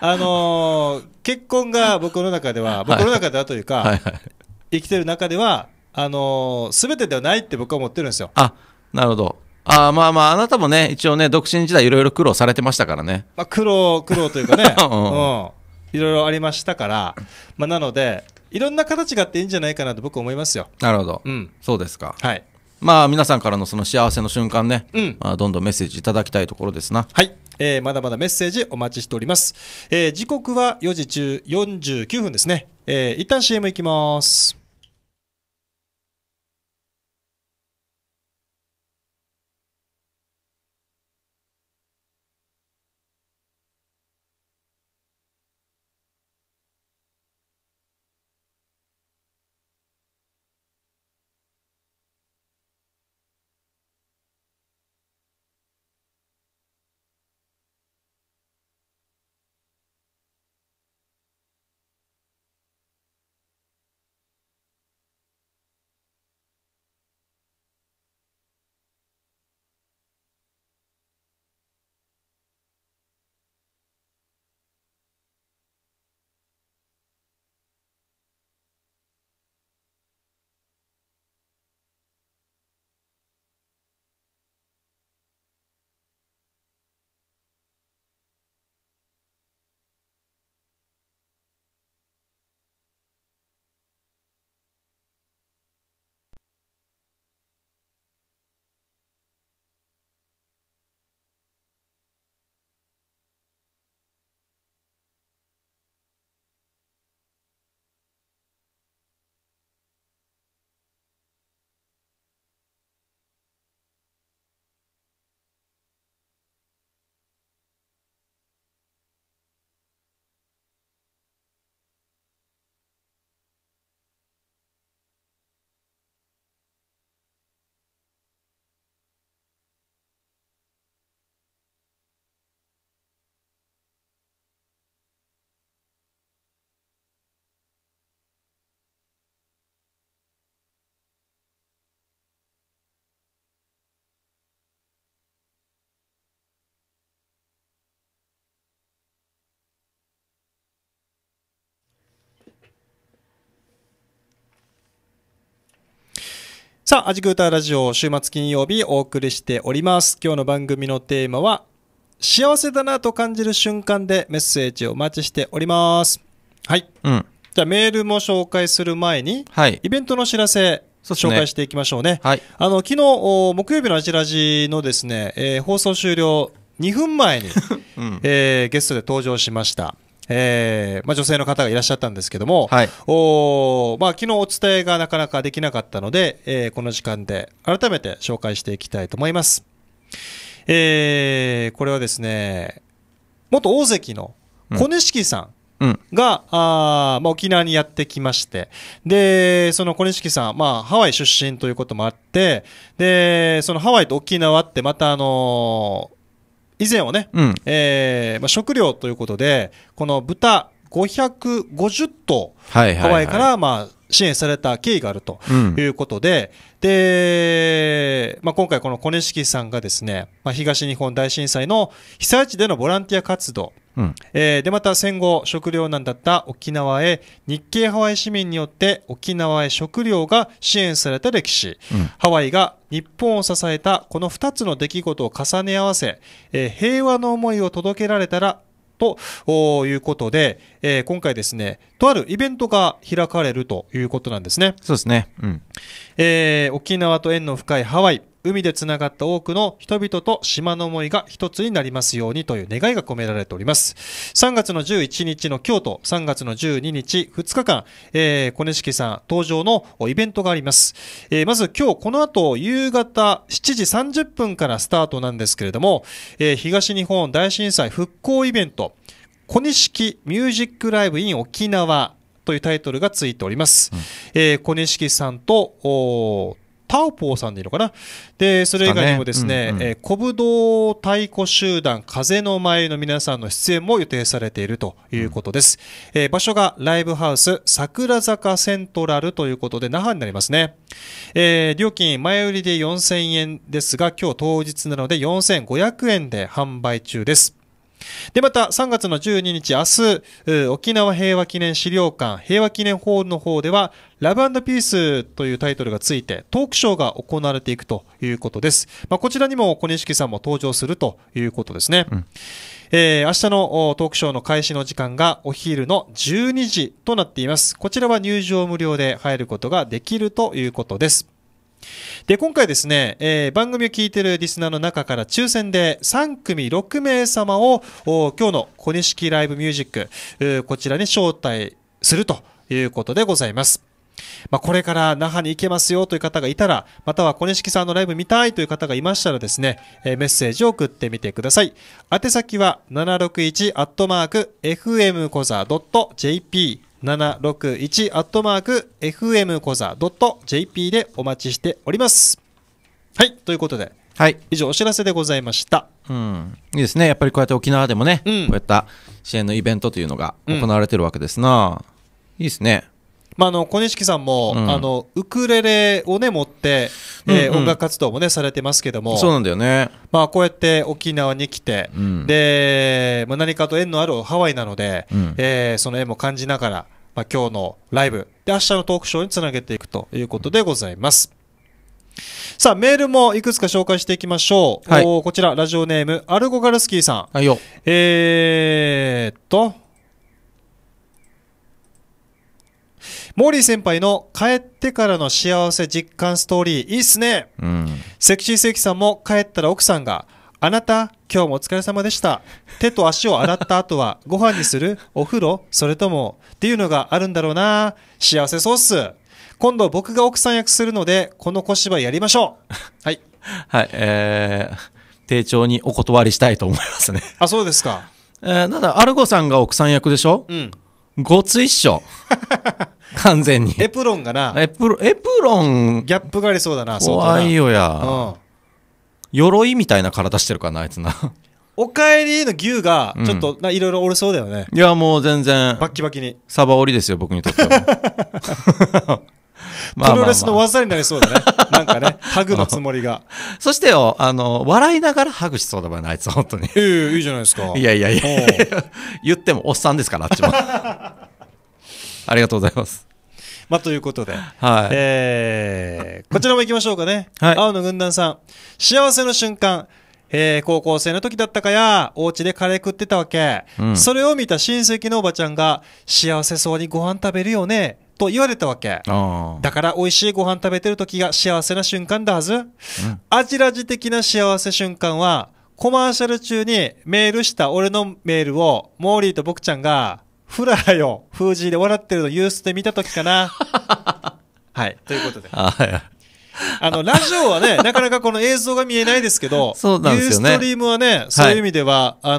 あのー、結婚が僕の中では僕の中ではというか、はいはいはい、生きてる中ではあのー、全てではないって僕は思ってるんですよあなるほどあまあまあ、あなたもね、一応ね、独身時代いろいろ苦労されてましたからね。まあ、苦労、苦労というかね、うん、いろいろありましたから、まあ、なので、いろんな形があっていいんじゃないかなと僕思いますよ。なるほど。うん。そうですか。はい。まあ、皆さんからのその幸せの瞬間ね、うん、まあ、どんどんメッセージいただきたいところですな。はい。えー、まだまだメッセージお待ちしております。えー、時刻は4時中49分ですね。えー、一旦 CM いきます。さあ、アジクータラジオ、週末金曜日お送りしております。今日の番組のテーマは、幸せだなと感じる瞬間でメッセージをお待ちしております。はい。うん。じゃあ、メールも紹介する前に、はい、イベントの知らせ、ね、紹介していきましょうね。はい。あの、昨日、木曜日のアジラジのですね、えー、放送終了2分前に、うん、えー、ゲストで登場しました。えーまあ、女性の方がいらっしゃったんですけども、はい、おまあ、昨日お伝えがなかなかできなかったので、えー、この時間で改めて紹介していきたいと思います。えー、これはですね、元大関の小錦さんが、うん、あまあ、沖縄にやってきまして、で、その小錦さん、まあ、ハワイ出身ということもあって、で、そのハワイと沖縄ってまたあのー以前はね、うん、えー、まあ、食料ということで、この豚550頭、はいはいはい、ハワイからまあ支援された経緯があるということで、うん、で、まあ、今回この小錦さんがですね、まあ、東日本大震災の被災地でのボランティア活動、うん、えー、でまた戦後食糧難だった沖縄へ日系ハワイ市民によって沖縄へ食料が支援された歴史、うん、ハワイが日本を支えたこの2つの出来事を重ね合わせ、えー、平和の思いを届けられたらということで、えー、今回ですね、とあるイベントが開かれるということなんですね。そうですね。うん、えー、沖縄と縁の深いハワイ、海でつながった多くの人々と島の思いが一つになりますようにという願いが込められております。3月の11日の京都、3月の12日、2日間、えー、小錦さん登場のイベントがあります。えー、まず今日この後夕方7時30分からスタートなんですけれども、えー、東日本大震災復興イベント、小錦ミュージックライブイン沖縄というタイトルがついております。うん、えー、小錦さんと、タオポーさんでいいのかなでそれ以外にもですね、ねうんうん、え小武道太鼓集団風の舞の皆さんの出演も予定されているということです、うん、え場所がライブハウス桜坂セントラルということで那覇になりますね、えー、料金前売りで4000円ですが今日当日なので4500円で販売中ですで、また3月の12日、明日、沖縄平和記念資料館、平和記念ホールの方では、ラブピースというタイトルがついてトークショーが行われていくということです。まあ、こちらにも小錦さんも登場するということですね。うんえー、明日のトークショーの開始の時間がお昼の12時となっています。こちらは入場無料で入ることができるということです。で今回ですね、えー、番組を聞いているリスナーの中から抽選で3組6名様を今日の小錦ライブミュージックこちらに招待するということでございます。まあ、これから那覇に行けますよという方がいたら、または小錦さんのライブ見たいという方がいましたらですね、えー、メッセージを送ってみてください。宛先は761アットマーク FM コザ .jp 761アットマーク FM コザ .jp でお待ちしております。はい、ということで、はい、以上お知らせでございました。うん、いいですね。やっぱりこうやって沖縄でもね、うん、こういった支援のイベントというのが行われてるわけですな。うん、いいですね。まあ、あの小錦さんも、うん、あのウクレレを、ね、持って、えー、うん音楽活動も、ね、されてますけどもそうなんだよね、まあ、こうやって沖縄に来て、うん、でまあ、何かと縁のあるハワイなので、うん、えー、その縁も感じながら、まあ、今日のライブで明日のトークショーにつなげていくということでございます。さあ、メールもいくつか紹介していきましょう。はい、こちら、ラジオネーム、アルゴガルスキーさん。はい、えーっと、モーリー先輩の帰ってからの幸せ実感ストーリー、いいっすね。うん、セクシーセキさんも帰ったら奥さんが、あなた、今日もお疲れ様でした。手と足を洗った後は、ご飯にするお風呂それとも、っていうのがあるんだろうな。幸せそうっす。今度僕が奥さん役するので、この小芝居やりましょう。はい。はい、えー、丁重にお断りしたいと思いますねあ、そうですか。えー、んだ、アルゴさんが奥さん役でしょうん。ごついっしょ。完全に。エプロンがな。エプロン、エプロン。ギャップがありそうだな、怖いよや。うん、鎧みたいな体してるかな、あいつな。おかえりの牛が、ちょっと、いろいろ折れそうだよね。いや、もう全然。バッキバキに。サバ折りですよ、僕にとっては。プロレスの技になりそうだね。なんかね、ハグのつもりが。そしてよ、あの、笑いながらハグしそうだもんね、あいつ、本当に。ええ、いいじゃないですか。いやいやいや、言ってもおっさんですから、あっちも。ありがとうございます。まあ、ということで、はいえー、こちらも行きましょうかね。はい、青の軍団さん、幸せの瞬間。えー、高校生の時だったかや、お家でカレー食ってたわけ、うん、それを見た親戚のおばちゃんが、幸せそうにご飯食べるよね。と言われたわけだから美味しいご飯食べてる時が幸せな瞬間だはず、うん、アジラジ的な幸せ瞬間はコマーシャル中にメールした俺のメールをモーリーと僕ちゃんがフララよ、封じで笑ってるのユースで見た時かな。はい、ということで。はいあの、ラジオはね、なかなかこの映像が見えないですけど、そうなんですよね。ストリームはね、そういう意味では、はい、あの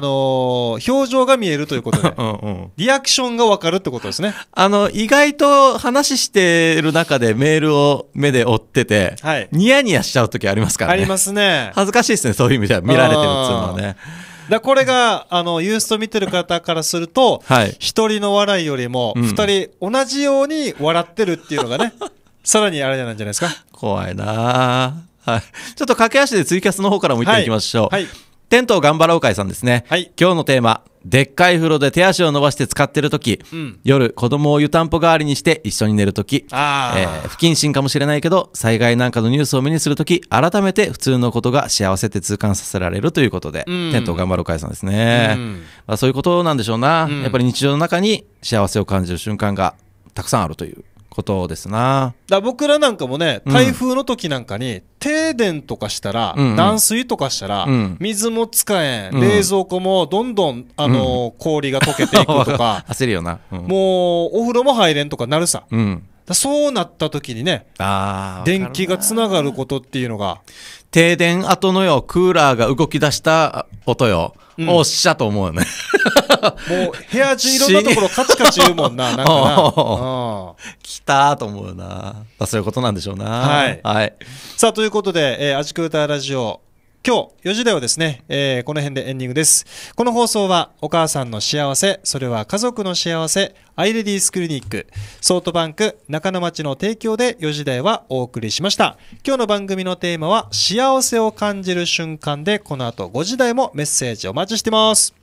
ー、表情が見えるということで、うんうん、リアクションがわかるってことですね。あの、意外と話してる中でメールを目で追ってて、はい、ニヤニヤしちゃう時ありますからね。ありますね。恥ずかしいですね、そういう意味では見られてるっていうのはね。だこれが、あの、ユースト見てる方からすると、一、はい、人の笑いよりも、二人同じように笑ってるっていうのがね、さらにあれなんじゃないですか怖いなはい。ちょっと駆け足でツイキャスの方からも行っていきましょう。はい。はい、テント頑張ろう会さんですね。はい。今日のテーマ、でっかい風呂で手足を伸ばして使ってる時、うん、夜子供を湯たんぽ代わりにして一緒に寝る時、えー、不謹慎かもしれないけど災害なんかのニュースを目にする時改めて普通のことが幸せって痛感させられるということで、うん、テント頑張ろう会さんですね、うん、まあ、そういうことなんでしょうな、やっぱり日常の中に幸せを感じる瞬間がたくさんあるということですなだ僕らなんかもね台風の時なんかに停電とかしたら、うん断水とかしたら、うん、水も使えん、うん、冷蔵庫もどんどん、あのー、氷が溶けていくとか 焦るよな、もうお風呂も入れんとかなるさ、そうなった時にね電気がつながることっていうのが停電後のよ、クーラーが動き出した音よ。うん、おっしゃと思うよね。もう部屋中いろんなところカチカチ言うもんな、なんか 来たと思うな。そういうことなんでしょうな。はい。はい、さあ、ということで、えー、アジクーターラジオ、今日4時台はですね、えー、この辺でエンディングです。この放送はお母さんの幸せ、それは家族の幸せ、アイレディースクリニック、ソートバンク中野町の提供で4時台はお送りしました。今日の番組のテーマは幸せを感じる瞬間で、この後5時台もメッセージお待ちしてます。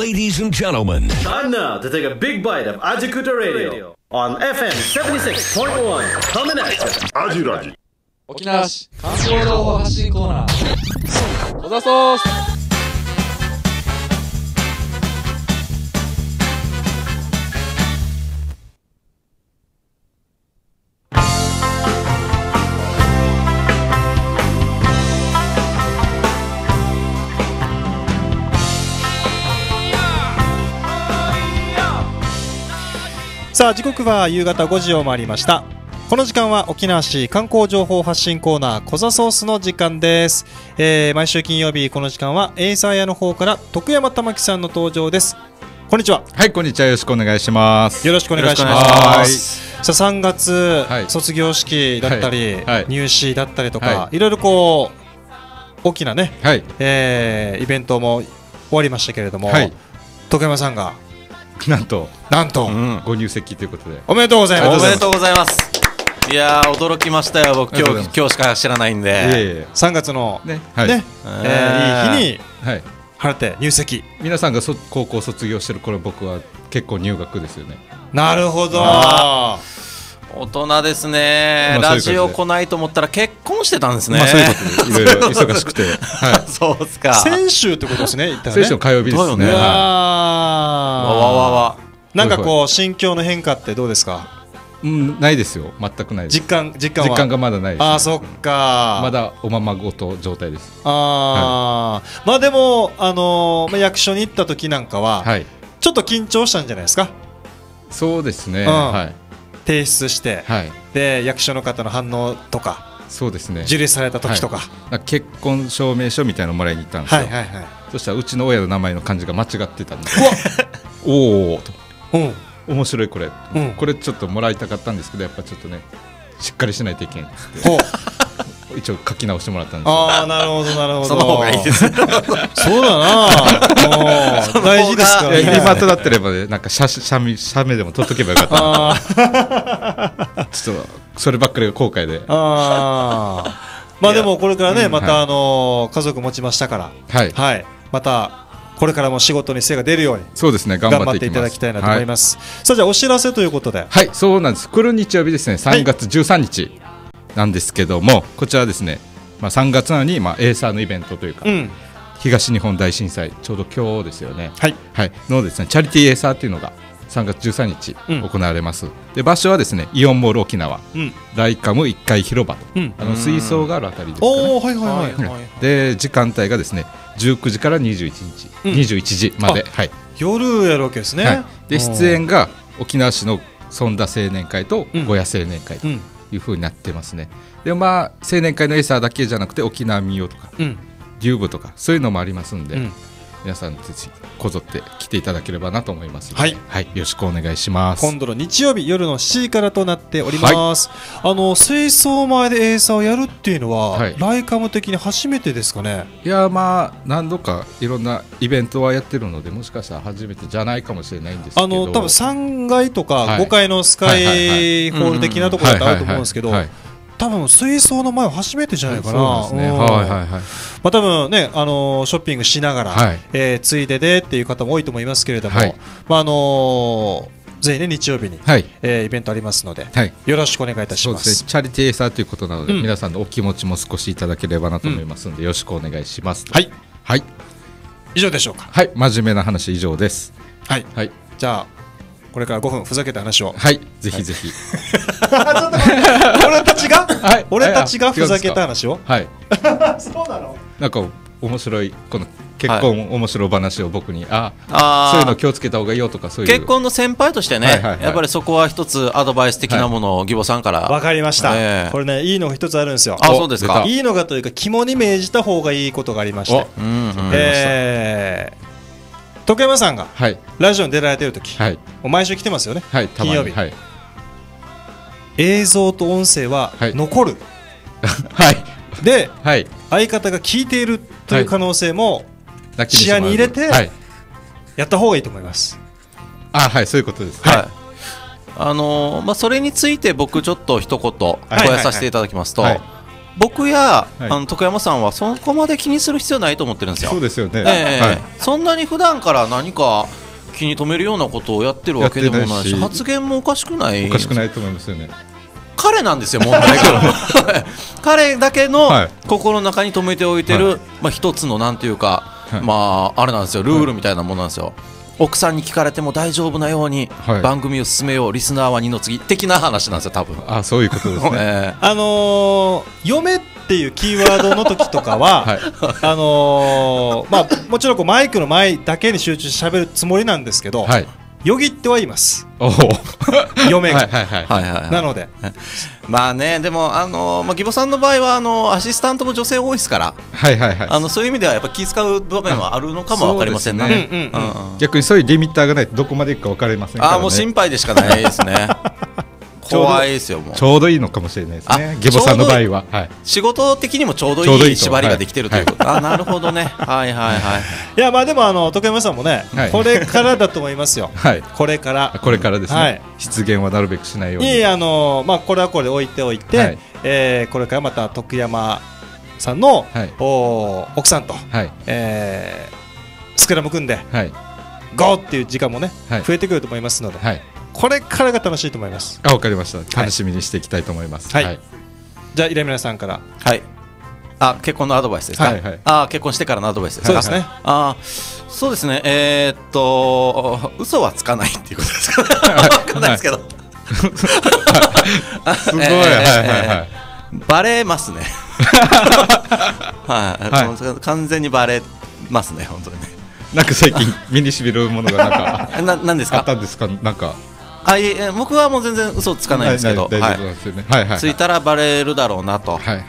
Ladies and gentlemen, time now to take a big bite of Ajikuta Radio on FM 76.1. Coming at you. Ajuraji. 沖縄市観光情報発信コーナー。小田ソースさあ時刻は夕方5時を回りましたこの時間は沖縄市観光情報発信コーナーコザソースの時間です、えー、毎週金曜日この時間はエイサー屋の方から徳山玉木さんの登場ですこんにちは。はい、こんにちは。よろしくお願いします。よろしくお願いします。ますさあ、3月、はい、卒業式だったり、はいはい、入試だったりとか、い、ろいろこう。大きなね、はい、えー、イベントも終わりましたけれども、徳山さんが なんとなんと、うん、ご入籍ということでおめでとうございますおめでとうございますいや驚きましたよ僕今日今日しか知らないんで3月のねはいねえいい日にはい晴れて入籍皆さんがそ高校卒業してる頃僕は結構入学ですよねなるほど大人ですね、まあ、ラジオ来ないと思ったら結婚してたんですね、まあ、そういうことでいろいろ忙しくて、はい、そうすか先週ってことですねね先週の火曜日ですねねわわわわなんかこう心境の変化ってどうですかうん、ないですよ全くない実感実感実感がまだない、ね、あそっかまだおままごと状態ですああ、はい、まあでもあのー、まあ、役所に行った時なんかは、はい、ちょっと緊張したんじゃないですかそうですね、うん、はい提出して、はい、で役所の方の反応とかそうですね受理された時とかはい、結婚証明書みたいなのもらいに行ったんですよ、はいはいはい、そしたらうちの親の名前の漢字が間違ってたんで おおと、うん、面白いこれ、うん、これちょっともらいたかったんですけどやっぱちょっとねしっかりしないといけないんです一応書き直してもらったんですああなるほどなるほどその方がいいですそうだな大事ですから、ね、今とだってればねなんか写真写メでも撮っとけばよかったちょっとそればっかりが後悔でああまあでもこれからね、うん、またあの家族持ちましたから、はい、はい、またこれからも仕事に精が出るようにそうですね頑張っていただきたいなと思います、はい、さあじゃあお知らせということではいそうなんです来る日曜日ですね3月13日なんですけどもこちらですね、まあ、3月なのに、まあ、エーサーのイベントというか、うん、東日本大震災ちょうど今日ですよね、はい、はい、のですねチャリティーエーサーというのが3月13日行われます、うん、で場所はですねイオンモール沖縄、うん、ライカム1階広場と、うん、あの水槽があるあたりですかねで時間帯がですね19時から21日、うん、21時まで、はい、夜やるわけですね、はい、で出演が沖縄市のそ田青年会と小屋青年会と、うんいうふうになってますねでまあ青年会のエイサーだけじゃなくて沖縄民謡とか、うん、デューブとかそういうのもありますんで、う皆さんぜひこぞって来ていただければなと思いますはい、はい、よろしくお願いします今度の日曜日夜の7時からとなっております、はい、あの水槽前でエーサーをやるっていうのは、はい、ライカム的に初めてですかねいやまあ何度かいろんなイベントはやってるのでもしかしたら初めてじゃないかもしれないんですけどあの多分3階とか5階のスカイホール的なところだとあると思うんですけど、はい多分水槽の前は初めてじゃないかな、はい、そうですね、はいはいはいまあ、多分ね、あのー、ショッピングしながら、はい、えー、ついででっていう方も多いと思いますけれども、はい、まああのーぜひね日曜日に、はい、えー、イベントありますので、はい、よろしくお願いいたします、ね、チャリティーエーサーということなので、うん、皆さんのお気持ちも少しいただければなと思いますので、うん、よろしくお願いしますはい、はい、以上でしょうかはい真面目な話以上ですはい、はい、じゃあこれから5分ふざけた話をはいぜひぜひ 俺たちが、はい、俺たちがふざけた話をはい そうなのなんか面白いこの結婚面白い話を僕に、ああそういうの気をつけた方がいいよとかそういう結婚の先輩としてね、はいやっぱりそこは一つアドバイス的なものを義母さんからわかりました、これねいいのが一つあるんですよあそうですかいいのがというか肝に銘じた方がいいことがありまして、うんうえ徳山さんが、ラジオに出られてる時、はい、毎週来てますよね、はい、金曜日、はい、映像と音声は残る、はい、で、はい、相方が聞いているという可能性も視野に入れて、やった方がいいと思います。あはいそういうことです、はいあのー、まあ、それについて僕ちょっと一言加えさせていただきますと、はいはい僕や、はい、あの徳山さんはそこまで気にする必要ないと思ってるんですよ。そうですよね、えーはい、そんなに普段から何か気に留めるようなことをやってるわけでもないし発言もおかしくないおかしくないと思いますよね。彼なんですよ問題が彼だけの心の中に留めておいてる、はい、まあ一つのなんていうか、まああれなんですよルールみたいなものなんですよ。奥さんに聞かれても大丈夫なように番組を進めよう、はい、リスナーは二の次的な話なんですよ多分あそういうことですね、えー、あのー、嫁っていうキーワードの時とかは、はい、あのー、まあもちろんこうマイクの前だけに集中しゃべるつもりなんですけど、はい、よぎってはいます。嫁が。なので。まあね、でも、あのまあ、義母さんの場合はあのアシスタントも女性多いですから、はいはいはい、あのそういう意味ではやっぱ気遣う場面はあるのかも分かりませんね。逆にそういうリミッターがないとどこまでいくか分かりませんから、ね、あもう心配でしかないですね。怖いですよちょうどいいのかもしれないですねゲボさんの場合は、はい、仕事的にもちょうどいい縛りができてるということ、はい、あなるほどねはいはいはい いやまあでもあの徳山さんもね、はい、これからだと思いますよ、はい、これからこれからですね、はい、失言はなるべくしないようにいやあのまあこれはこれ置いておいて、はい、えー、これからまた徳山さんの、はい、お奥さんと、はいえー、スクラム組んで、はい、ゴーっていう時間もね、はい、増えてくると思いますので、はいこれからが楽しいと思いますあわかりました楽しみにしていきたいと思います、はい、はい、じゃあイレさんからはいあ結婚のアドバイスですか、はいはい、あ結婚してからのアドバイスですかそうですねあそうですねえー、っと嘘はつかないっていうことですかね分かんないですけど、はい、すごい、えー、はいはいはい、バレますね はい、はい、完全にバレますね本当にねなんか最近身にしびるものがなんか ななんですかあったんですかなんかあいえ僕はもう全然嘘つかないんですけど、はいはい、ついたらバレるだろうなと。はい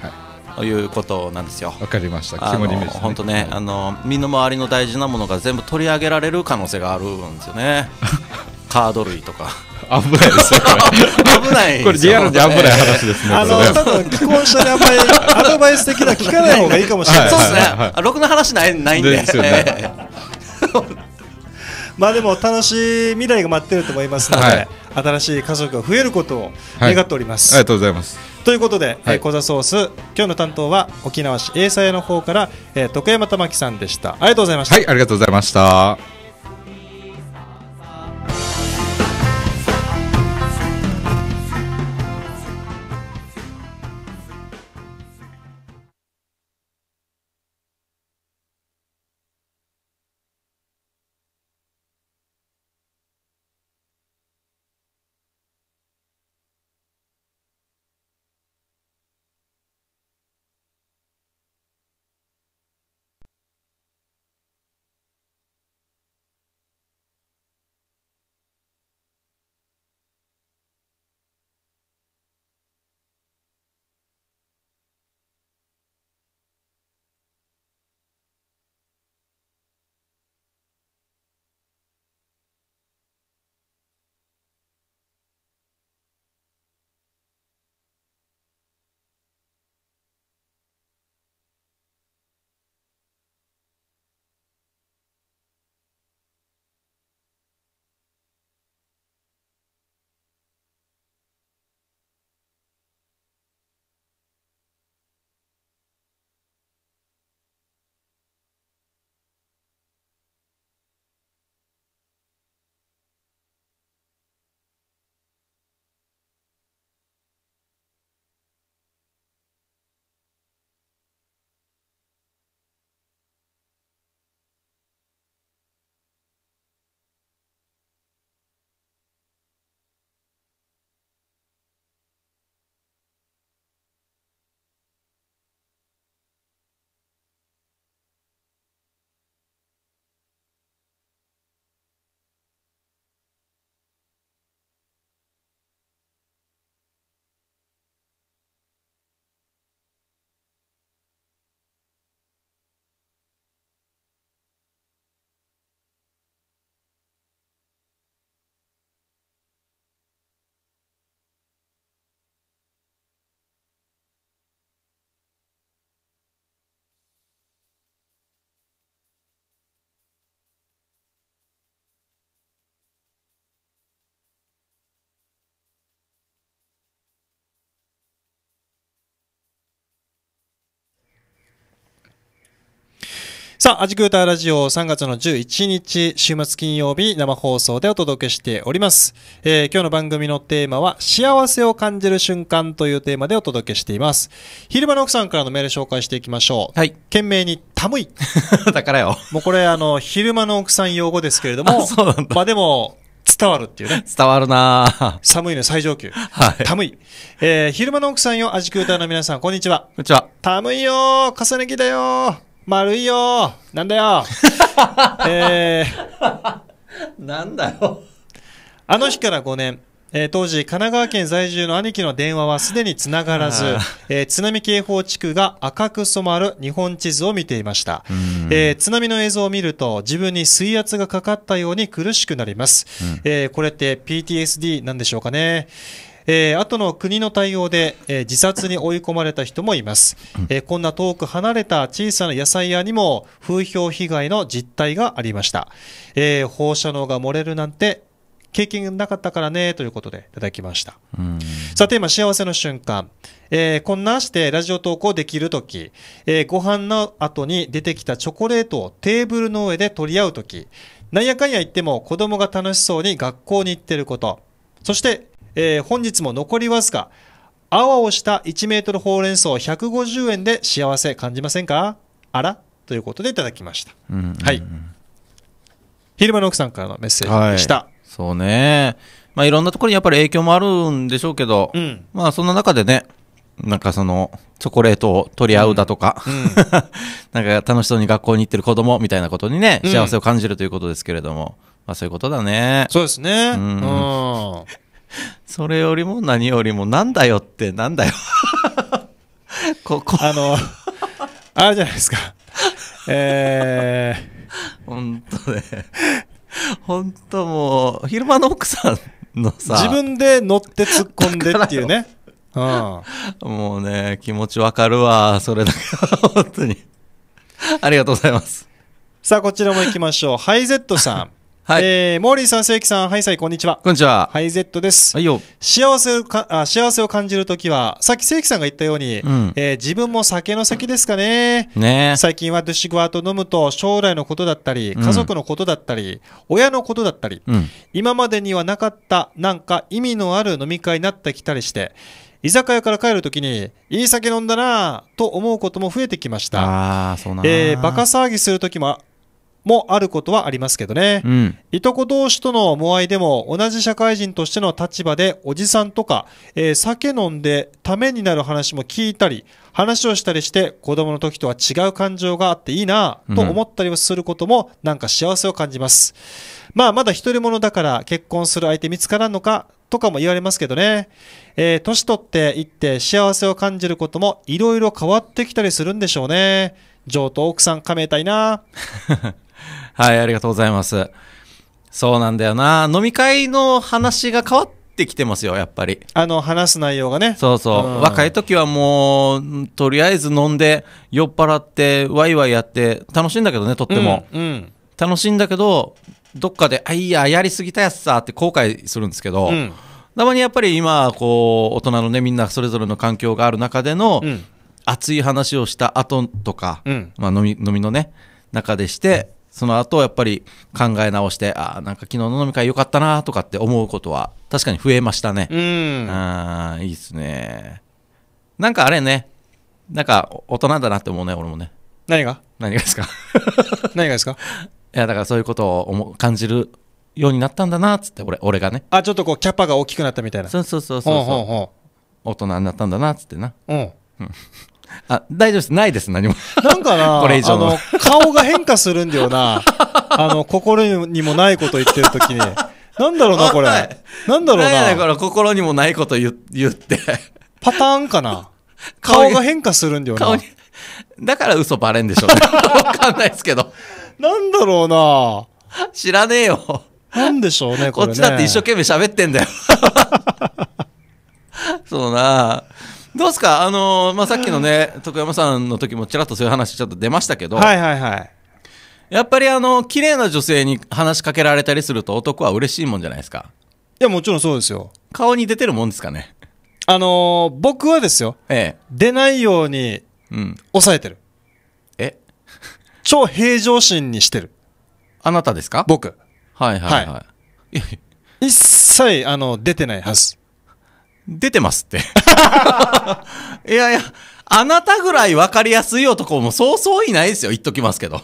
はい、いうことなんですよ。わかりました。肝に銘じ本当ね、あの身の回りの大事なものが全部取り上げられる可能性があるんですよね。カード類とか。危ないですよ、これ。危ない。これリアルで危ない話ですね。あの、多分既婚者にあんまりアドバイス的な聞かない方がいいかもしれない。そうですね。ろくな話ないないんで。ですよね。まあでも楽しい未来が待ってると思いますので、はい、新しい家族が増えることを願っております、はい、ありがとうございますということで、はい、え小座ソース今日の担当は沖縄市英才の方から、えー、徳山玉木さんでしたありがとうございましたはいありがとうございましたさあ、アジクーターラジオ3月の11日、週末金曜日生放送でお届けしております。えー、今日の番組のテーマは、幸せを感じる瞬間というテーマでお届けしています。昼間の奥さんからのメール紹介していきましょう。はい。懸命に、たむい。だからよ。もうこれ、あの、昼間の奥さん用語ですけれども、そうなんだ。まあでも、伝わるっていうね。伝わるな寒いの最上級。はい。寒い。えー、昼間の奥さんよ、アジクーターの皆さん、こんにちは。こんにちは。寒いよ重ね着だよ丸いよなんだよ えー、なんだよあの日から5年えー、当時、神奈川県在住の兄貴の電話はすでにつながらず、えー、津波警報地区が赤く染まる日本地図を見ていました、えー、津波の映像を見ると自分に水圧がかかったように苦しくなります、うん、えこれって PTSD なんでしょうかねえー、後の国の対応で、えー、自殺に追い込まれた人もいます、えー、こんな遠く離れた小さな野菜屋にも風評被害の実態がありました、えー、放射能が漏れるなんて経験なかったからねということでいただきました、さて今幸せの瞬間、えー、こんなしてラジオ投稿できるとき、えー、ご飯の後に出てきたチョコレートをテーブルの上で取り合うときなんやかんや言っても子供が楽しそうに学校に行ってることそしてえー、本日も残りわずか泡をした1メートルほうれん草150円で幸せ感じませんかあらということでいただきました、うんうんうん、はい昼間の奥さんからのメッセージでした、はい、そうねまあいろんなところにやっぱり影響もあるんでしょうけど、うん、まあそんな中でねなんかそのチョコレートを取り合うだとか、うんうん、なんか楽しそうに学校に行ってる子供みたいなことにね幸せを感じるということですけれども、まあそういうことだねそうですねうん それよりも何よりもなんだよってなんだよ ここあのあれじゃないですかえー、本当ね本当もう昼間の奥さんのさ自分で乗って突っ込んでっていうねうん、もうね気持ちわかるわそれだけ本当にありがとうございますさあこちらも行きましょうハイゼットさんはい。えー、モーリーさん、正規さん、ハイサイ、こんにちは。こんにちは。ハイゼットです。はいよ。幸せをかあ、幸せを感じるときは、さっき正規さんが言ったように、うん、えー、自分も酒の先ですかね。ね最近はドゥシグワーと飲むと、将来のことだったり、家族のことだったり、うん、親のことだったり、うん、今までにはなかった、なんか意味のある飲み会になってきたりして、居酒屋から帰るときに、いい酒飲んだなと思うことも増えてきました。ああ、そうなんえー、バカ騒ぎするときももあることはありますけどね、うん、いとこ同士とのも合いでも同じ社会人としての立場でおじさんとか、えー、酒飲んでためになる話も聞いたり話をしたりして子供の時とは違う感情があっていいなと思ったりをすることもなんか幸せを感じます、うん、まあまだ独り者だから結婚する相手見つからんのかとかも言われますけどね、えー、年取っていって幸せを感じることもいろいろ変わってきたりするんでしょうね上等奥さんかめたいな はい、ありがとうございます。そうなんだよな。飲み会の話が変わってきてますよ、やっぱり。あの、話す内容がね。そうそう。うん若い時はもう、とりあえず飲んで、酔っ払って、ワイワイやって、楽しいんだけどね、とっても。うん、うん楽しいんだけど、どっかで、あ、いや、やりすぎたやつさ、って後悔するんですけど、うんたまにやっぱり今、こう、大人のね、みんなそれぞれの環境がある中での、うん熱い話をした後とか、うんまあ、飲み飲みのね中でしてその後やっぱり考え直してああなんか昨日の飲み会良かったなとかって思うことは確かに増えましたねうんあいいっすねなんかあれねなんか大人だなって思うね俺もね何が何がですか 何がですかいやだからそういうことを思感じるようになったんだなっつって俺俺がねあちょっとこうキャパが大きくなったみたいなそうそうそうそうそう大人になったんだなっつってなうんあ、大丈夫です。ないです、何も。なんかな、これ以上の。顔が変化するんだよな。あの、心にもないこと言ってるときに。なんだろうな、これ。なんだろうな。これ、心にもないこと言言って。パターンかな。顔が変化するんだよな。だから嘘バレんでしょうね。わかんないですけど。なんだろうな。知らねえよ。なんでしょうね、これ、ね、こっちだって一生懸命喋ってんだよ。そうな。どうですか、あのー、まあ、さっきのね、徳山さんの時もちらっとそういう話ちょっと出ましたけど、はいはいはい。やっぱりあの、綺麗な女性に話しかけられたりすると男は嬉しいもんじゃないですか。いや、もちろんそうですよ。顔に出てるもんですかね。あのー、僕はですよ、ええ、出ないように、うん、抑えてる。え超平常心にしてる。あなたですか僕。はいはいはい。はい、一切、あの、出てないはず。出てますって いやいや、あなたぐらい分かりやすい男もそうそういないですよ。言っときますけど。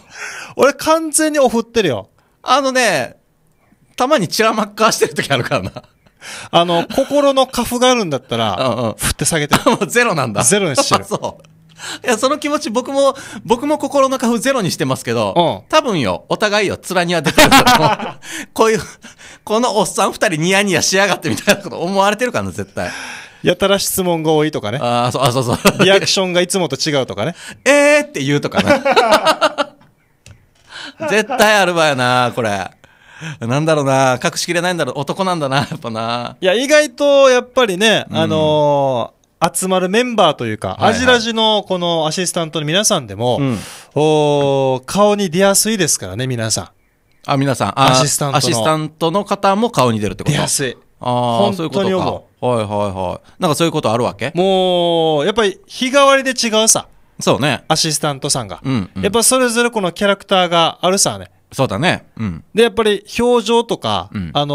俺完全におふってるよ。あのね、たまにチらまっかーしてる時あるからな。あの、心のカフがあるんだったら、振って下げてる。も うゼロなんだ。ゼロにしてる。そう。いや、その気持ち僕も、僕も心のカフゼロにしてますけど、うん、多分よ、お互いよ、面には出てるけど こういう、このおっさん二人ニヤニヤしやがってみたいなこと思われてるからな、絶対。やたら質問が多いとかねあそうあそうそう リアクションがいつもと違うとかね えーって言うとかな 絶対あるわよなこれなんだろうな隠しきれないんだろう男なんだなやっぱないや意外とやっぱりね、あのー、集まるメンバーというか、はいはい、アジラジのこのアシスタントの皆さんでも、うん、お顔に出やすいですからね、皆さん。あ、皆さん、アシスタントの。アシスタントの方も顔に出るってこと出やすい。ああ、そういうことか。はいはいはいなんかそういうことあるわけもうやっぱり日替わりで違うさそうねアシスタントさんが、うんうん、やっぱそれぞれこのキャラクターがあるさねそうだね、うん、でやっぱり表情とか、うん、あのー、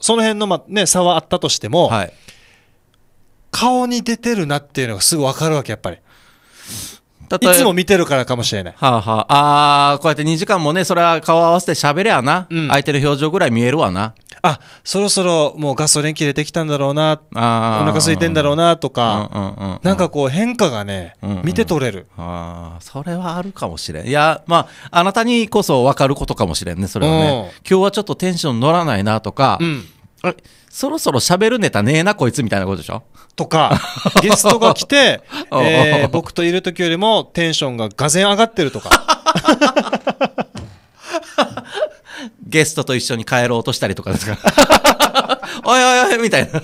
その辺のま、ね、差はあったとしても、はい、顔に出てるなっていうのがすぐわかるわけやっぱりいつも見てるからかもしれない。はあ、はあ、あこうやって2時間もね、それは顔合わせて喋れやな、うん、相手の表情ぐらい見えるわな。あ、そろそろもうガソリン切れてきたんだろうな、あお腹空いてんだろうなとか、なんかこう変化がね、うんうん、見て取れる。ああ、それはあるかもしれん。いや、まあ、あなたにこそ分かることかもしれんね、それはね。今日はちょっとテンション乗らないなとか、うんあれそろそろ喋るネタねえな、こいつみたいなことでしょとか、ゲストが来て、えー、僕といる時よりもテンションががぜん上がってるとか。ゲストと一緒に帰ろうとしたりとかですか おいおいおいみたいな。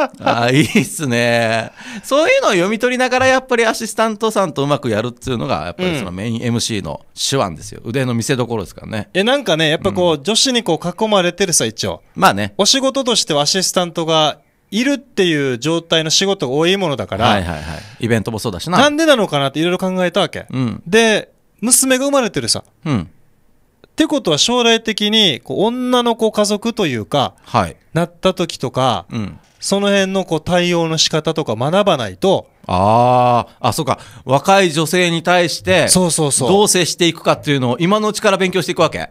あいいっすねそういうのを読み取りながらやっぱりアシスタントさんとうまくやるっていうのがやっぱりそのメイン MC の手腕ですよ、うん、腕の見せどころですからねえなんかねやっぱこう、うん、女子にこう囲まれてるさ一応まあねお仕事としてはアシスタントがいるっていう状態の仕事が多いものだから、はいはいはい、イベントもそうだしななんでなのかなっていろいろ考えたわけ、うん、で娘が生まれてるさ、うん、ってことは将来的にこう女の子家族というか、はい、なった時とか、うん、その辺のこう対応の仕方とか学ばないとああ、あ、そうか。若い女性に対して、そうそうそう。どう接していくかっていうのを今のうちから勉強していくわけ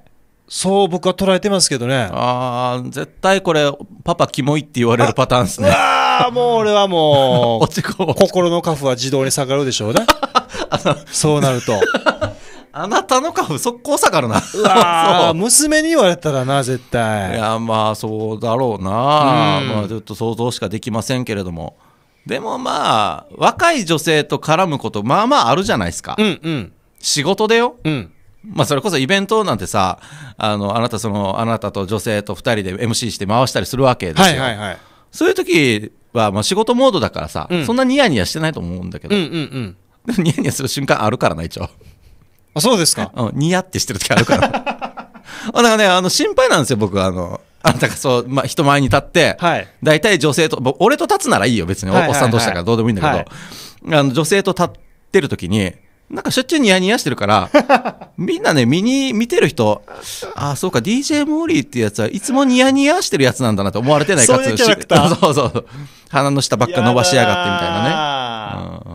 そう僕は捉えてますけどね。ああ、絶対これ、パパキモいって言われるパターンですね。ああ、もう俺はもう、落ち込む。心のカフは自動に下がるでしょうね。そうなると。あなたの株速攻下がるなう娘に言われたらな絶対いやまあそうだろうな、まあ、ちょっと想像しかできませんけれどもでもまあ若い女性と絡むことまあまああるじゃないですか、うんうん仕事でよ、うんまあ、それこそイベントなんてさあのあなたそのあなたと女性と2人で MC して回したりするわけですよ、はいはいはいそういう時はまあ仕事モードだからさ、うんそんなニヤニヤしてないと思うんだけど、うんうんうんでもニヤニヤする瞬間あるからな一応あ、そうですか。うん、ニヤってしてる時あるから。だ からね、あの、心配なんですよ、僕は。あの、あんたがそう、ま人前に立って、はい、大体女性と、俺と立つならいいよ、別に。おっさん同士だからどうでもいいんだけど、はい、あの女性と立ってる時に、なんかしょっちゅうニヤニヤしてるから、みんなね、見に、見てる人、ああ、そうか、DJ モーリーっていうやつはいつもニヤニヤしてるやつなんだなって思われてないかつそうそうそう。鼻の下ばっか伸ばしやがってみたいなね。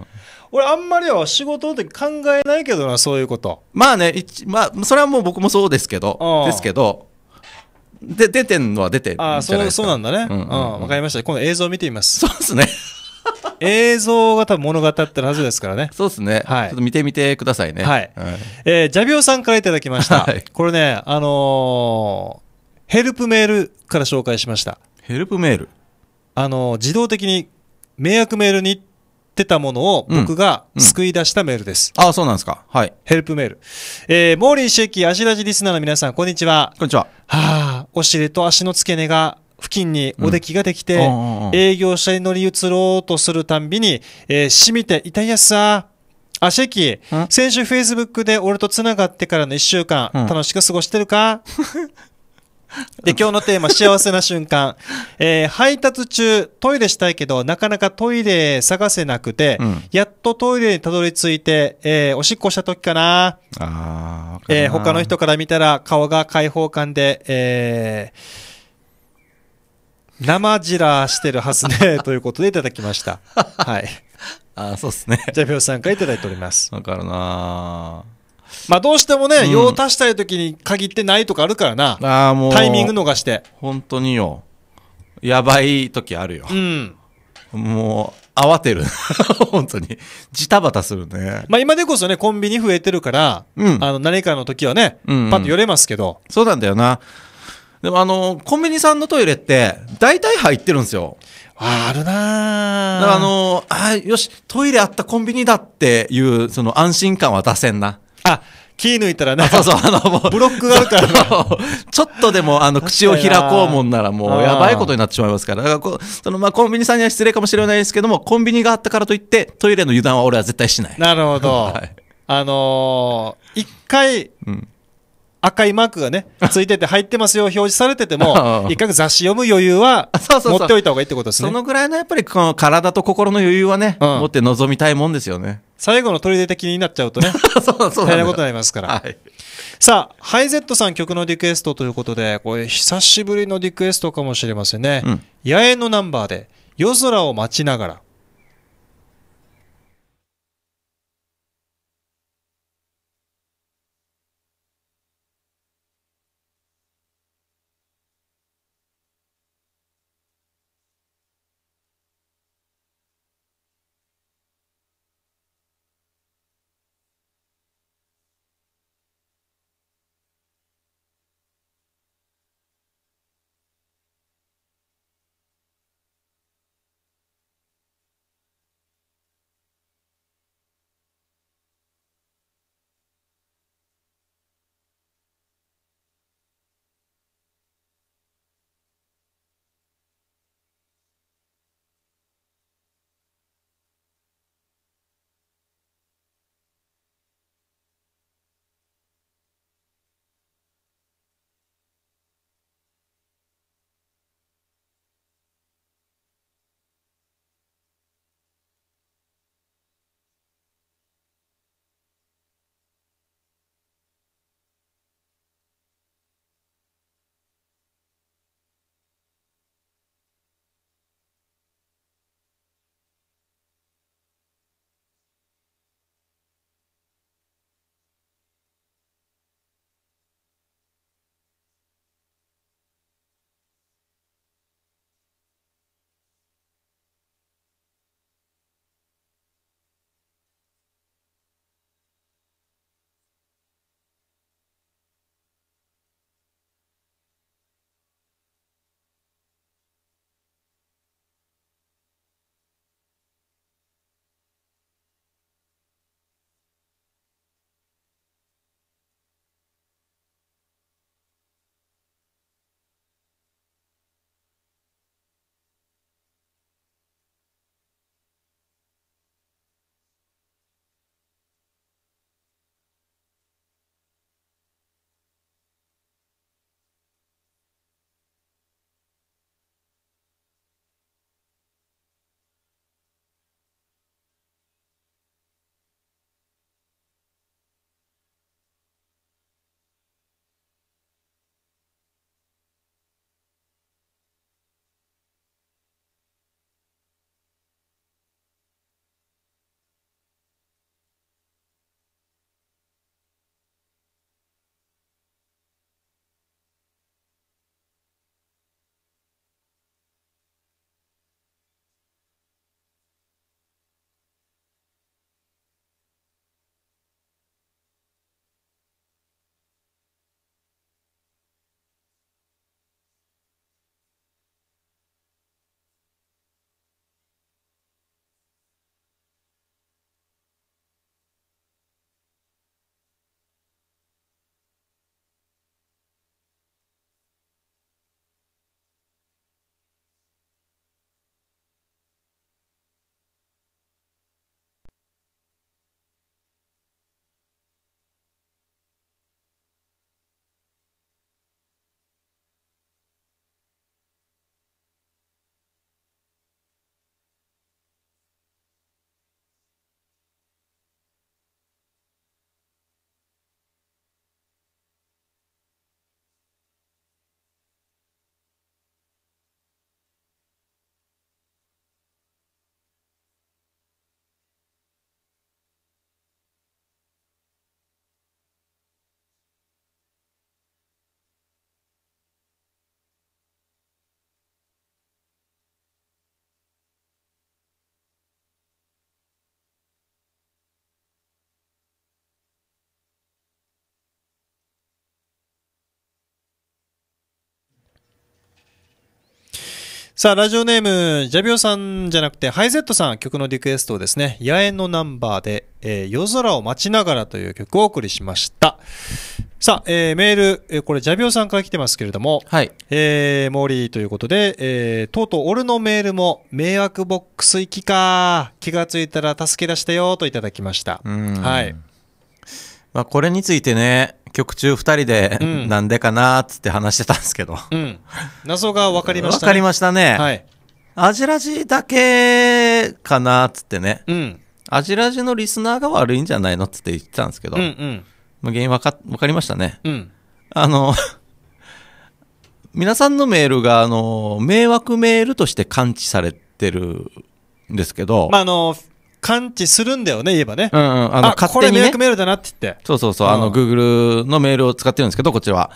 俺あんまりは仕事って考えないけどなそういうことまあねまあそれはもう僕もそうですけどですけどで出てんのは出てるんあそうそうなんだねうんわ、うん、かりました今度映像見てみますそうですね映像が多分物語ってるはずですからね。そうですね。はい。ちょっと見てみてくださいね。はい。えー、ジャビオさんからいただきました。はい、これね、あのー、ヘルプメールから紹介しました。ヘルプメールあのー、自動的に迷惑メールにってたものを僕が救い出したメールです。うんうん、ああ、そうなんですか。はい。ヘルプメール。えー、モーリーシェキ、足ラジリスナーの皆さん、こんにちは。こんにちは。はあ、お尻と足の付け根が付近におできができて、うん、営業者に乗り移ろうとするたんびに、えー、染みて痛いやすさ。あ、シェキ、先週フェイスブックで俺と繋がってからの一週間、楽しく過ごしてるか で、今日のテーマ、幸せな瞬間。えー、配達中、トイレしたいけど、なかなかトイレ探せなくて、うん、やっとトイレにたどり着いて、えー、おしっこした時かな。あえー、他の人から見たら、顔が開放感で、えー、生じらしてるはずね、ということでいただきました。はい。あ、そうですね。じゃあ、さんからいただいております。わかるなぁ。まあどうしてもね、用足したい時に限ってないとかあるからな。ああ、もう。タイミング逃して。本当によ。やばい時あるよ。うん。もう、慌てる。本当に。ジタバタするね。まあ今でこそね、コンビニ増えてるから、うん、あの、何かの時はね、うんうん、パッと寄れますけど。そうなんだよな。でもあの、コンビニさんのトイレって、大体入ってるんですよ。あるなだからあの、あよし、トイレあったコンビニだっていう、その安心感は出せんな。あ気抜いたらね。そうそう、あの、ブロックがあるから、ね、ちょっとでも、あの、口を開こうもんなら、もう、やばいことになってしまいますから、だからその、まあ、コンビニさんには失礼かもしれないですけども、コンビニがあったからといって、トイレの油断は俺は絶対しない。なるほど。はい、あのー、一回、うん赤いマークがね、ついてて入ってますよ、表示されてても、一回雑誌読む余裕は持っておいた方がいいってことですね。そのぐらいのやっぱりこの体と心の余裕はね、うん、持って臨みたいもんですよね。最後の取り出気になっちゃうとね、そうそう大変なことになりますから。はい、さあ、ハイゼットさん曲のリクエストということで、これ久しぶりのリクエストかもしれませんね。うん、野営のナンバーで、夜空を待ちながら。さあ、ラジオネーム、ジャビオさんじゃなくて、ハイゼットさん、曲のリクエストをですね、野猿のナンバーで、えー、夜空を待ちながらという曲をお送りしました。さあ、えー、メール、えー、これ、ジャビオさんから来てますけれども、はい。えー、モーリーということで、えー、とうとう俺のメールも、迷惑ボックス行きか、気がついたら助け出したよといただきました。はい。まあ、これについてね、曲中2人で、な、んでかなっつって話してたんですけど。うん。謎が分かりましたね。分かりましたね。はい。アジラジだけかなっつってね。うん。アジラジのリスナーが悪いんじゃないのっつって言ってたんですけど。うんうん。ま原因分か、分かりましたね。うん。あの、皆さんのメールが、あの、迷惑メールとして感知されてるんですけど。まあ、あの、感知するんだよね、言えばね。うんうん。あの、あ勝手に、ね、これ迷惑メールだなって言って。そうそうそう。うん、あの、Google のメールを使ってるんですけど、こちらは。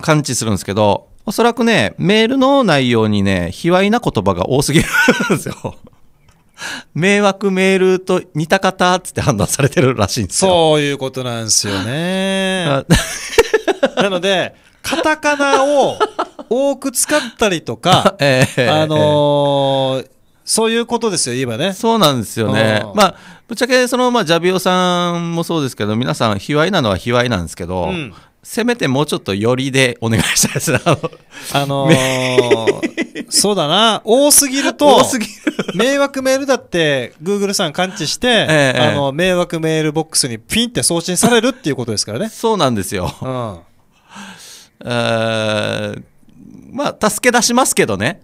感知するんですけど、おそらくね、メールの内容にね、卑猥な言葉が多すぎるんですよ。迷惑メールと似た方っつって判断されてるらしいんですよ。そういうことなんですよね。なので、カタカナを多く使ったりとか、えー、あのーえーそういうことですよ、言えばね。そうなんですよね。まあ、ぶっちゃけ、その、まあ、ジャビオさんもそうですけど、皆さん、卑猥なのは卑猥なんですけど、うん、せめてもうちょっとよりでお願いしたいですね。あのー、そうだな、多すぎると、る迷惑メールだって、Google さん感知して、ええ、あの、迷惑メールボックスにピンって送信されるっていうことですからね。そうなんですよ。うん。ー、まあ、助け出しますけどね。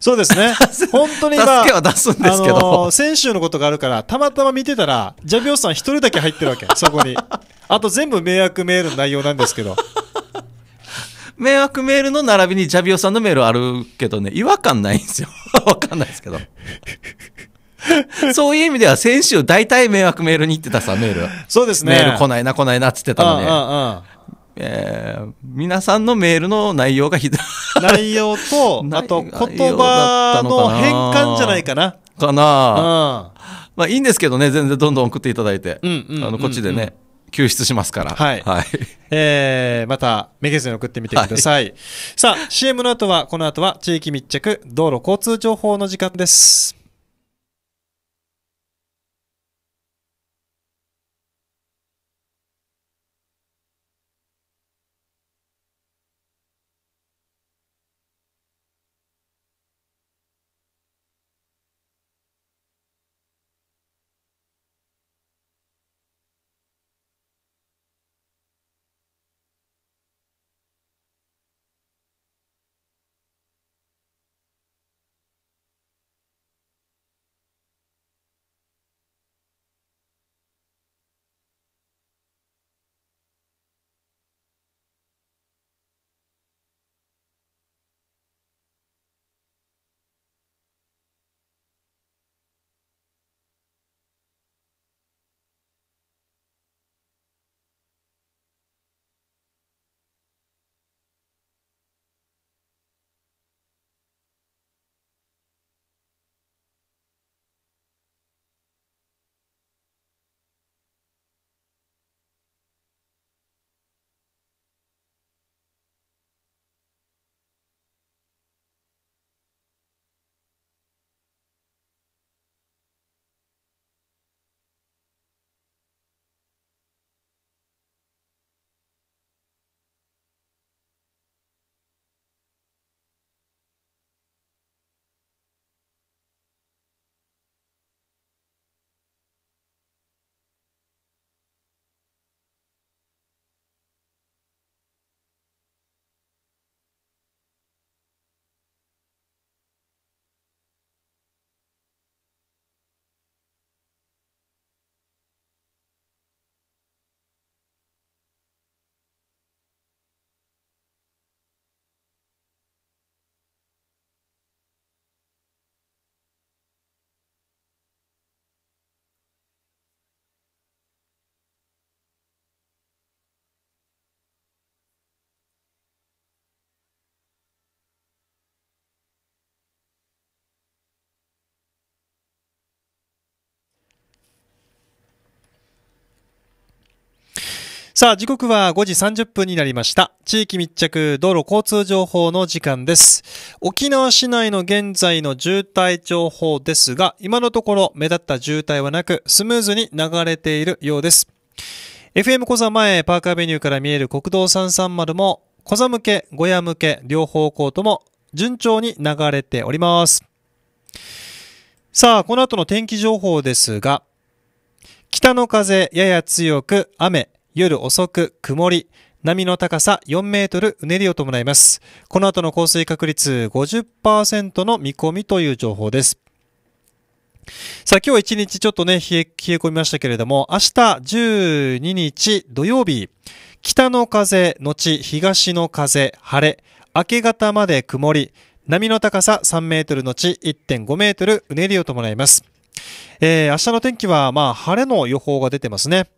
そうですね、本当に、助けは出すんですけど、あのー、先週のことがあるから、たまたま見てたら、ジャビオさん一人だけ入ってるわけ、そこに。あと全部迷惑メールの内容なんですけど。迷惑メールの並びにジャビオさんのメールあるけどね、違和感ないんですよ。わかんないですけど。そういう意味では先週大体迷惑メールに行ってたさ、メール。そうですね。メール来ないな来ないなっつってたのね。あああえー、皆さんのメールの内容がひどい。内容と、あと言葉の変換じゃないかな。かな、うん、まあいいんですけどね、全然どんどん送っていただいて、うんうんうんあのこっちでね、救出しますから。はい。はい、えー、また、めげずに送ってみてください。はい、さあ、CM の後は、この後は地域密着、道路交通情報の時間です。さあ、時刻は5時30分になりました。地域密着道路交通情報の時間です。沖縄市内の現在の渋滞情報ですが、今のところ目立った渋滞はなく、スムーズに流れているようです。FM 小座前、パーカーベニューから見える国道330も、小座向け、小屋向け、両方向とも順調に流れております。さあ、この後の天気情報ですが、北の風やや強く雨、夜遅く曇り、波の高さ4メートル、うねりを伴います。この後の降水確率50%の見込みという情報です。さあ今日一日ちょっとね冷え、冷え込みましたけれども、明日12日土曜日、北の風、後東の風、晴れ、明け方まで曇り、波の高さ3メートル後1.5メートル、うねりを伴います。えー、明日の天気はまあ晴れの予報が出てますね。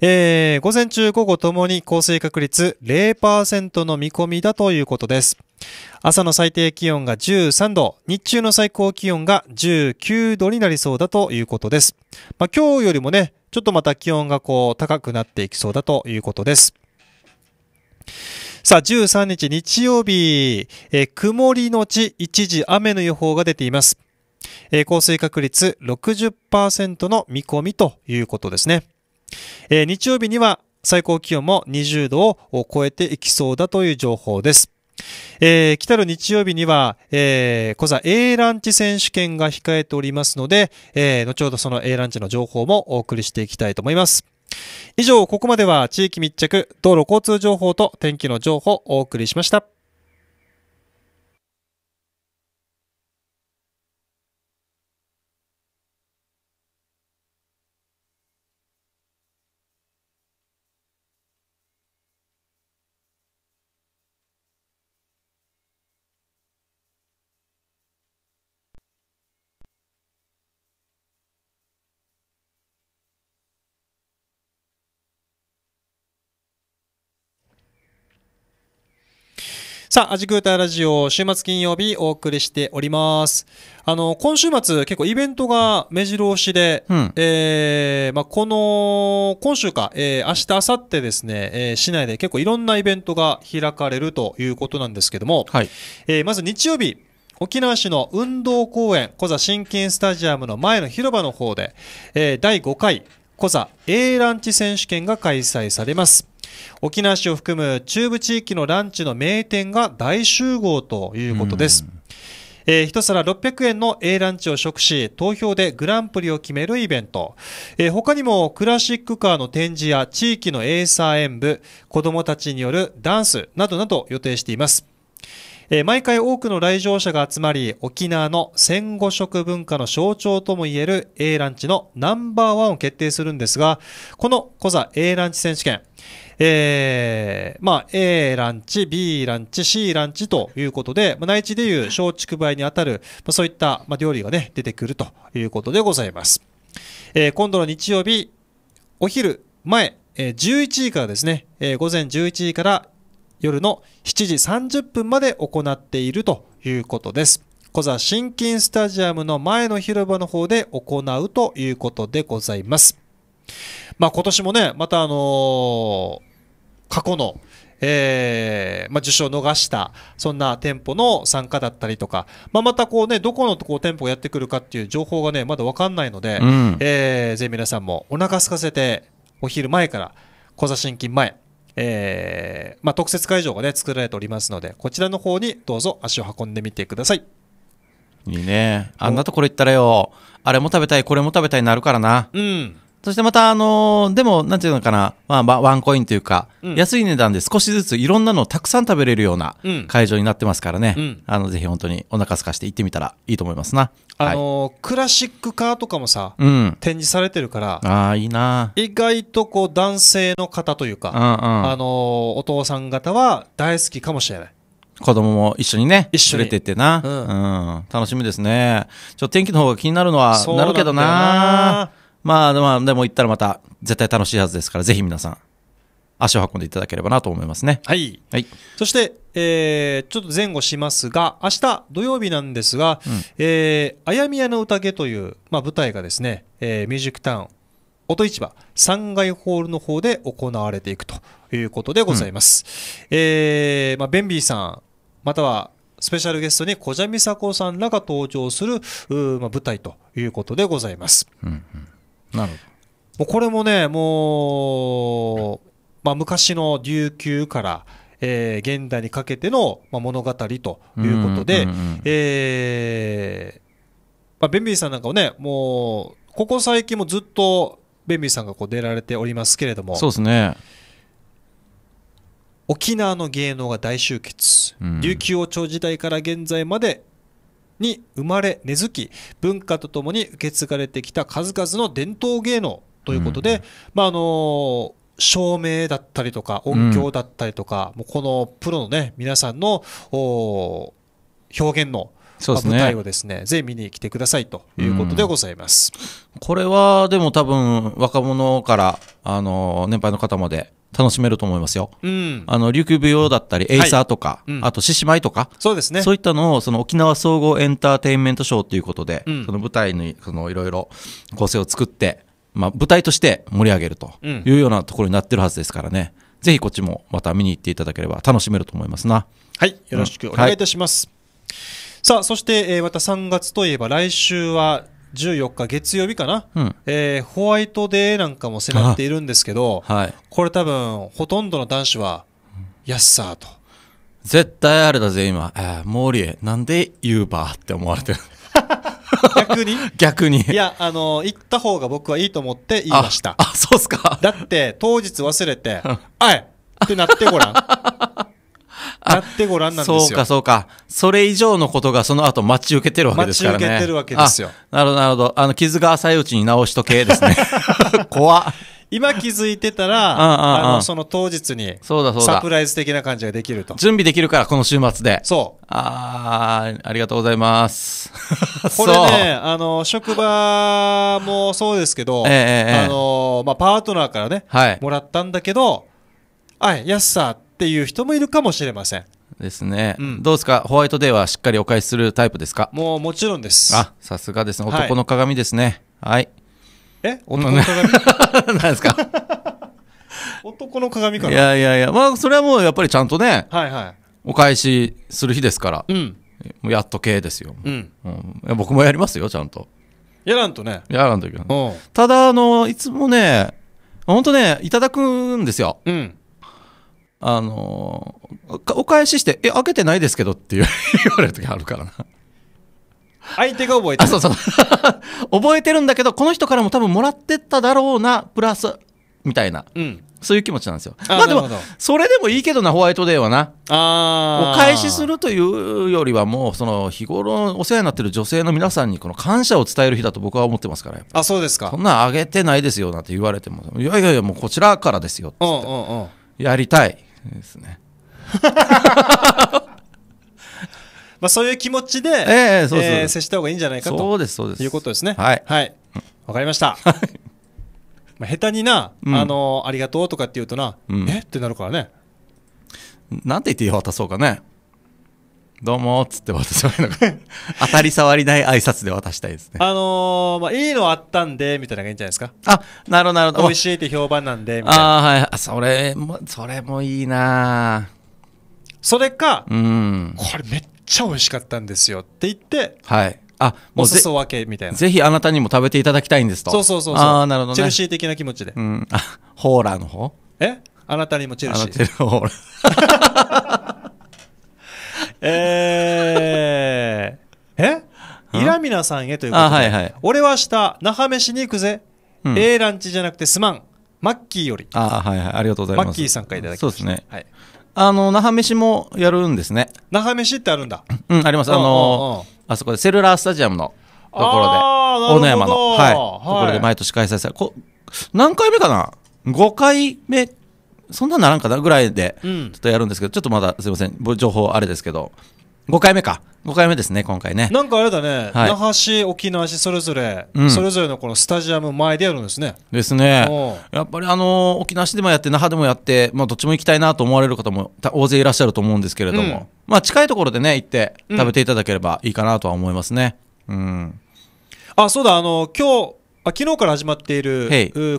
えー、午前中午後ともに降水確率0%の見込みだということです。朝の最低気温が13度、日中の最高気温が19度になりそうだということです。まあ、今日よりもね、ちょっとまた気温がこう高くなっていきそうだということです。さあ、13日日曜日、えー、曇りのち一時雨の予報が出ています。えー、降水確率60%の見込みということですね。えー、日曜日には最高気温も20度を超えていきそうだという情報です。えー、来たる日曜日には、えー、小座 A ランチ選手権が控えておりますので、えー、後ほどその A ランチの情報もお送りしていきたいと思います。以上、ここまでは地域密着、道路交通情報と天気の情報をお送りしました。さあ、アジクータラジオ、週末金曜日お送りしております。あの、今週末、結構イベントが目白押しで、うん、えー、まあ、この、今週か、えー、明日、明後日ですね、えー、市内で結構いろんなイベントが開かれるということなんですけども、はい、えー、まず日曜日、沖縄市の運動公園、小座新金スタジアムの前の広場の方で、えー、第5回、コザ A ランチ選手権が開催されます。沖縄市を含む中部地域のランチの名店が大集合ということです。えー、一皿600円の A ランチを食し、投票でグランプリを決めるイベント。えー、他にもクラシックカーの展示や地域のエーサー演舞、子供たちによるダンスなどなど予定しています。えー、毎回多くの来場者が集まり、沖縄の戦後食文化の象徴ともいえる A ランチのナンバーワンを決定するんですが、このコザ A ランチ選手権、えー、まあ、A ランチ、B ランチ、C ランチということで、まあ、内地でいう松竹梅にあたる、まあ、そういった、まあ、料理がね、出てくるということでございます。えー、今度の日曜日、お昼前、えー、11時からですね、えー、午前11時から夜の7時30分まで行っているということです。コザ新金スタジアムの前の広場の方で行うということでございます。まあ今年もね、またあの過去の、えー、まあ、受賞を逃した、そんな店舗の参加だったりとか、まあ、またこうね、どこのこう店舗をやってくるかっていう情報がね、まだわかんないので、うん、えー、ぜひ皆さんもお腹空かせて、お昼前から、小座新金前、えー、まあ、特設会場がね、作られておりますので、こちらの方にどうぞ足を運んでみてください。いいね。あんなところ行ったらよ、あれも食べたい、これも食べたいになるからな。うん。そしてまた、あのー、でも、なんていうのかな、まあ、ワンコインというか、うん、安い値段で少しずついろんなのをたくさん食べれるような会場になってますからね、うん、あのぜひ本当にお腹空かして行ってみたらいいと思いますな。あのーはい、クラシックカーとかもさ、うん、展示されてるから、ああ、いいな。意外とこう男性の方というか、うんうん、あのー、お父さん方は大好きかもしれない。子供も一緒にね、一緒に連れてってな、うん、うん、楽しみですね。ちょ、っと天気の方が気になるのはなるけどなまあ、まあ、でも行ったらまた絶対楽しいはずですから、ぜひ皆さん、足を運んでいただければなと思いますね。はい。はい、そして、えー、ちょっと前後しますが、明日土曜日なんですが、あやみやの宴という、まあ、舞台がですね、えー、ミュージックタウン、音市場、3階ホールの方で行われていくということでございます。うん、えー、まあ、ベンビーさん、または、スペシャルゲストに小蛇美佐子さんらが登場する、まあ、舞台ということでございます。うんうんなるほどもうこれもねもう、まあ、昔の琉球からえー、現代にかけての、まあ、物語ということで、えーまあ、ベンビーさんなんかをね、もう、ここ最近もずっとベンビーさんがこう出られておりますけれども、そうですね。沖縄の芸能が大集結、うん、琉球王朝時代から現在までに生まれ根付き文化とともに受け継がれてきた数々の伝統芸能ということで、うん、まああの照明だったりとか音響だったりとか、うん、もうこのプロのね皆さんの表現のですね、舞台をですねぜひ見に来てくださいということでございます、うん、これはでも多分若者からあの年配の方まで楽しめると思いますよ。うん、あの琉球舞踊だったり、エイサーとか、はいうん、あと獅子舞とか、そうですね。そういったのを、その沖縄総合エンターテインメントショーということで、うん、その舞台に、そのいろいろ構成を作って、まあ、舞台として盛り上げるというようなところになってるはずですからね、ぜひこっちもまた見に行っていただければ楽しめると思いますな。はい、よろしくお願いいたします。はい、さあ、そして、えー、また3月といえば来週は、14日月曜日かな、うん、えー、ホワイトデーなんかも迫っているんですけど、はい、これ多分ほとんどの男子は「やっさ」と絶対あれだぜ今「えー、モーリエなんで言うば」って思われてる 逆に 逆にいやあの行った方が僕はいいと思って言いましたあそうっすかだって当日忘れて「はい!」ってなってごらん やってごらんなんですよ。そうか、そうか。それ以上のことがその後待ち受けてるわけですからね。待ち受けてるわけですよ。なるほど、なるほど。あの、傷が浅いうちに直しとけですね。怖今気づいてたら、あの、その当日に、そうだそうだ。サプライズ的な感じができると。準備できるから、この週末で。そう。ああ、ありがとうございます。これね、あの、職場もそうですけど、えー、えー、あの、まあ、パートナーからね、はい、もらったんだけど、あ、やっさ、っていう人もいるかもしれませんですね、うん、どうですかホワイトデーはしっかりお返しするタイプですかもうもちろんですあさすがですね男の鏡ですねはい、はい、え男の鏡 何ですか 男の鏡かないやいやいやまあそれはもうやっぱりちゃんとね、はいはい、お返しする日ですから、うん、もうやっと系ですよ、うんうん、僕もやりますよちゃんとやらんとねやらんといけないただあのいつもね本当ねいただくんですよ、うん、あのお返しして「え開けてないですけど」って 言われる時あるからな。相手が覚えてるそうそう 覚えてるんだけどこの人からも多分もらってっただろうなプラスみたいな、うん、そういう気持ちなんですよまあでもそれでもいいけどなホワイトデーはなお返しするというよりはもうその日頃お世話になってる女性の皆さんにこの感謝を伝える日だと僕は思ってますからあそうですかそんなんあげてないですよなんて言われてもいやいやいやもうこちらからですよってやりたいですね まあそういう気持ちで、ええ接した方がいいんじゃないかとそうですそうですいうことですねはいわ、はい、かりましたまあ下手にな、うん、あのー、ありがとうとかって言うとな、うん、えってなるからねなんて言って渡そうかねどうもっつって渡せばいいのか 当たり障りない挨拶で渡したいですねあのー、まあいいのあったんでみたいなのがいいんじゃないですかあなるほどなるほど美味しいって評判なんでみたいなあはいあそれもそれもいいなそれか、うん、これめっちゃ美味しかったんですよって言ってはいあもうお裾分けみたいなぜひあなたにも食べていただきたいんですとそうそうそうそうあなるほど、ね、チェルシー的な気持ちで、うん、あホーラーの方えあなたにもチェルシーあなたにもホーラー えー、えイラミナさんへということで、はいはい、俺は明日、那覇飯に行くぜ。うん、ええランチじゃなくてすまん。マッキーより。あはいはい、ありがとうございます。マッキーさんからいただきました。そうですね。はい。あの、那覇飯もやるんですね。那覇飯ってあるんだ。うん、あります。あのー、あそこでセルラースタジアムのところで、大野山の、はい、はい、ところで毎年開催され、こ何回目かな ?5 回目そんなならんかなぐらいで、ちょっとやるんですけど、うん、ちょっとまだすいません、情報あれですけど、5回目か。5回目ですね、今回ね。なんかあれだね、はい、那覇市、沖縄市、それぞれ、うん、それぞれのこのスタジアム前でやるんですね。ですね。やっぱりあのー、沖縄市でもやって、那覇でもやって、まあ、どっちも行きたいなと思われる方も大勢いらっしゃると思うんですけれども、うん、まあ、近いところでね、行って食べていただければいいかなとは思いますね。うん。あ、そうだ、あのー、今日、あ昨日から始まっている、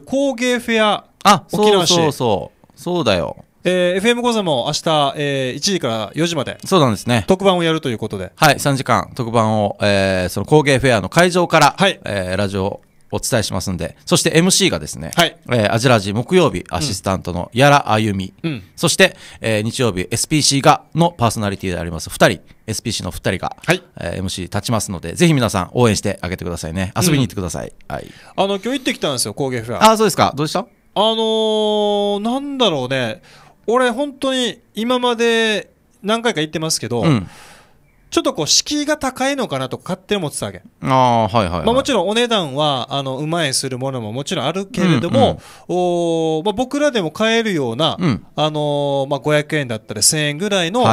工芸フェア、あ、沖縄市。そうそうそうそうだよ。えー、FM 講座も明日、えー、1時から4時までそうなんですね。特番をやるということで。はい、3時間特番を、えー、その工芸フェアの会場から、はいえーラジオをお伝えしますんで、そして MC がですね、はいえーアジラジ木曜日アシスタントのやらあゆみ、うんそして、えー日曜日 SPC がのパーソナリティであります2人、SPC の2人が、はいえー MC 立ちますので、ぜひ皆さん応援してあげてくださいね。遊びに行ってください。はい、あの、今日行ってきたんですよ、工芸フェア。ああ、そうですか。どうでしたあのー、なんだろうね、俺、本当に今まで何回か行ってますけど、うん、ちょっとこう敷居が高いのかなと勝手に思ってたわけあ、はいはい、はい、まあ、もちろんお値段はあのうまいするものももちろんあるけれども、うんうん、おまあ、僕らでも買えるような、うん、あのー、まあ、500円だったり1000円ぐらいの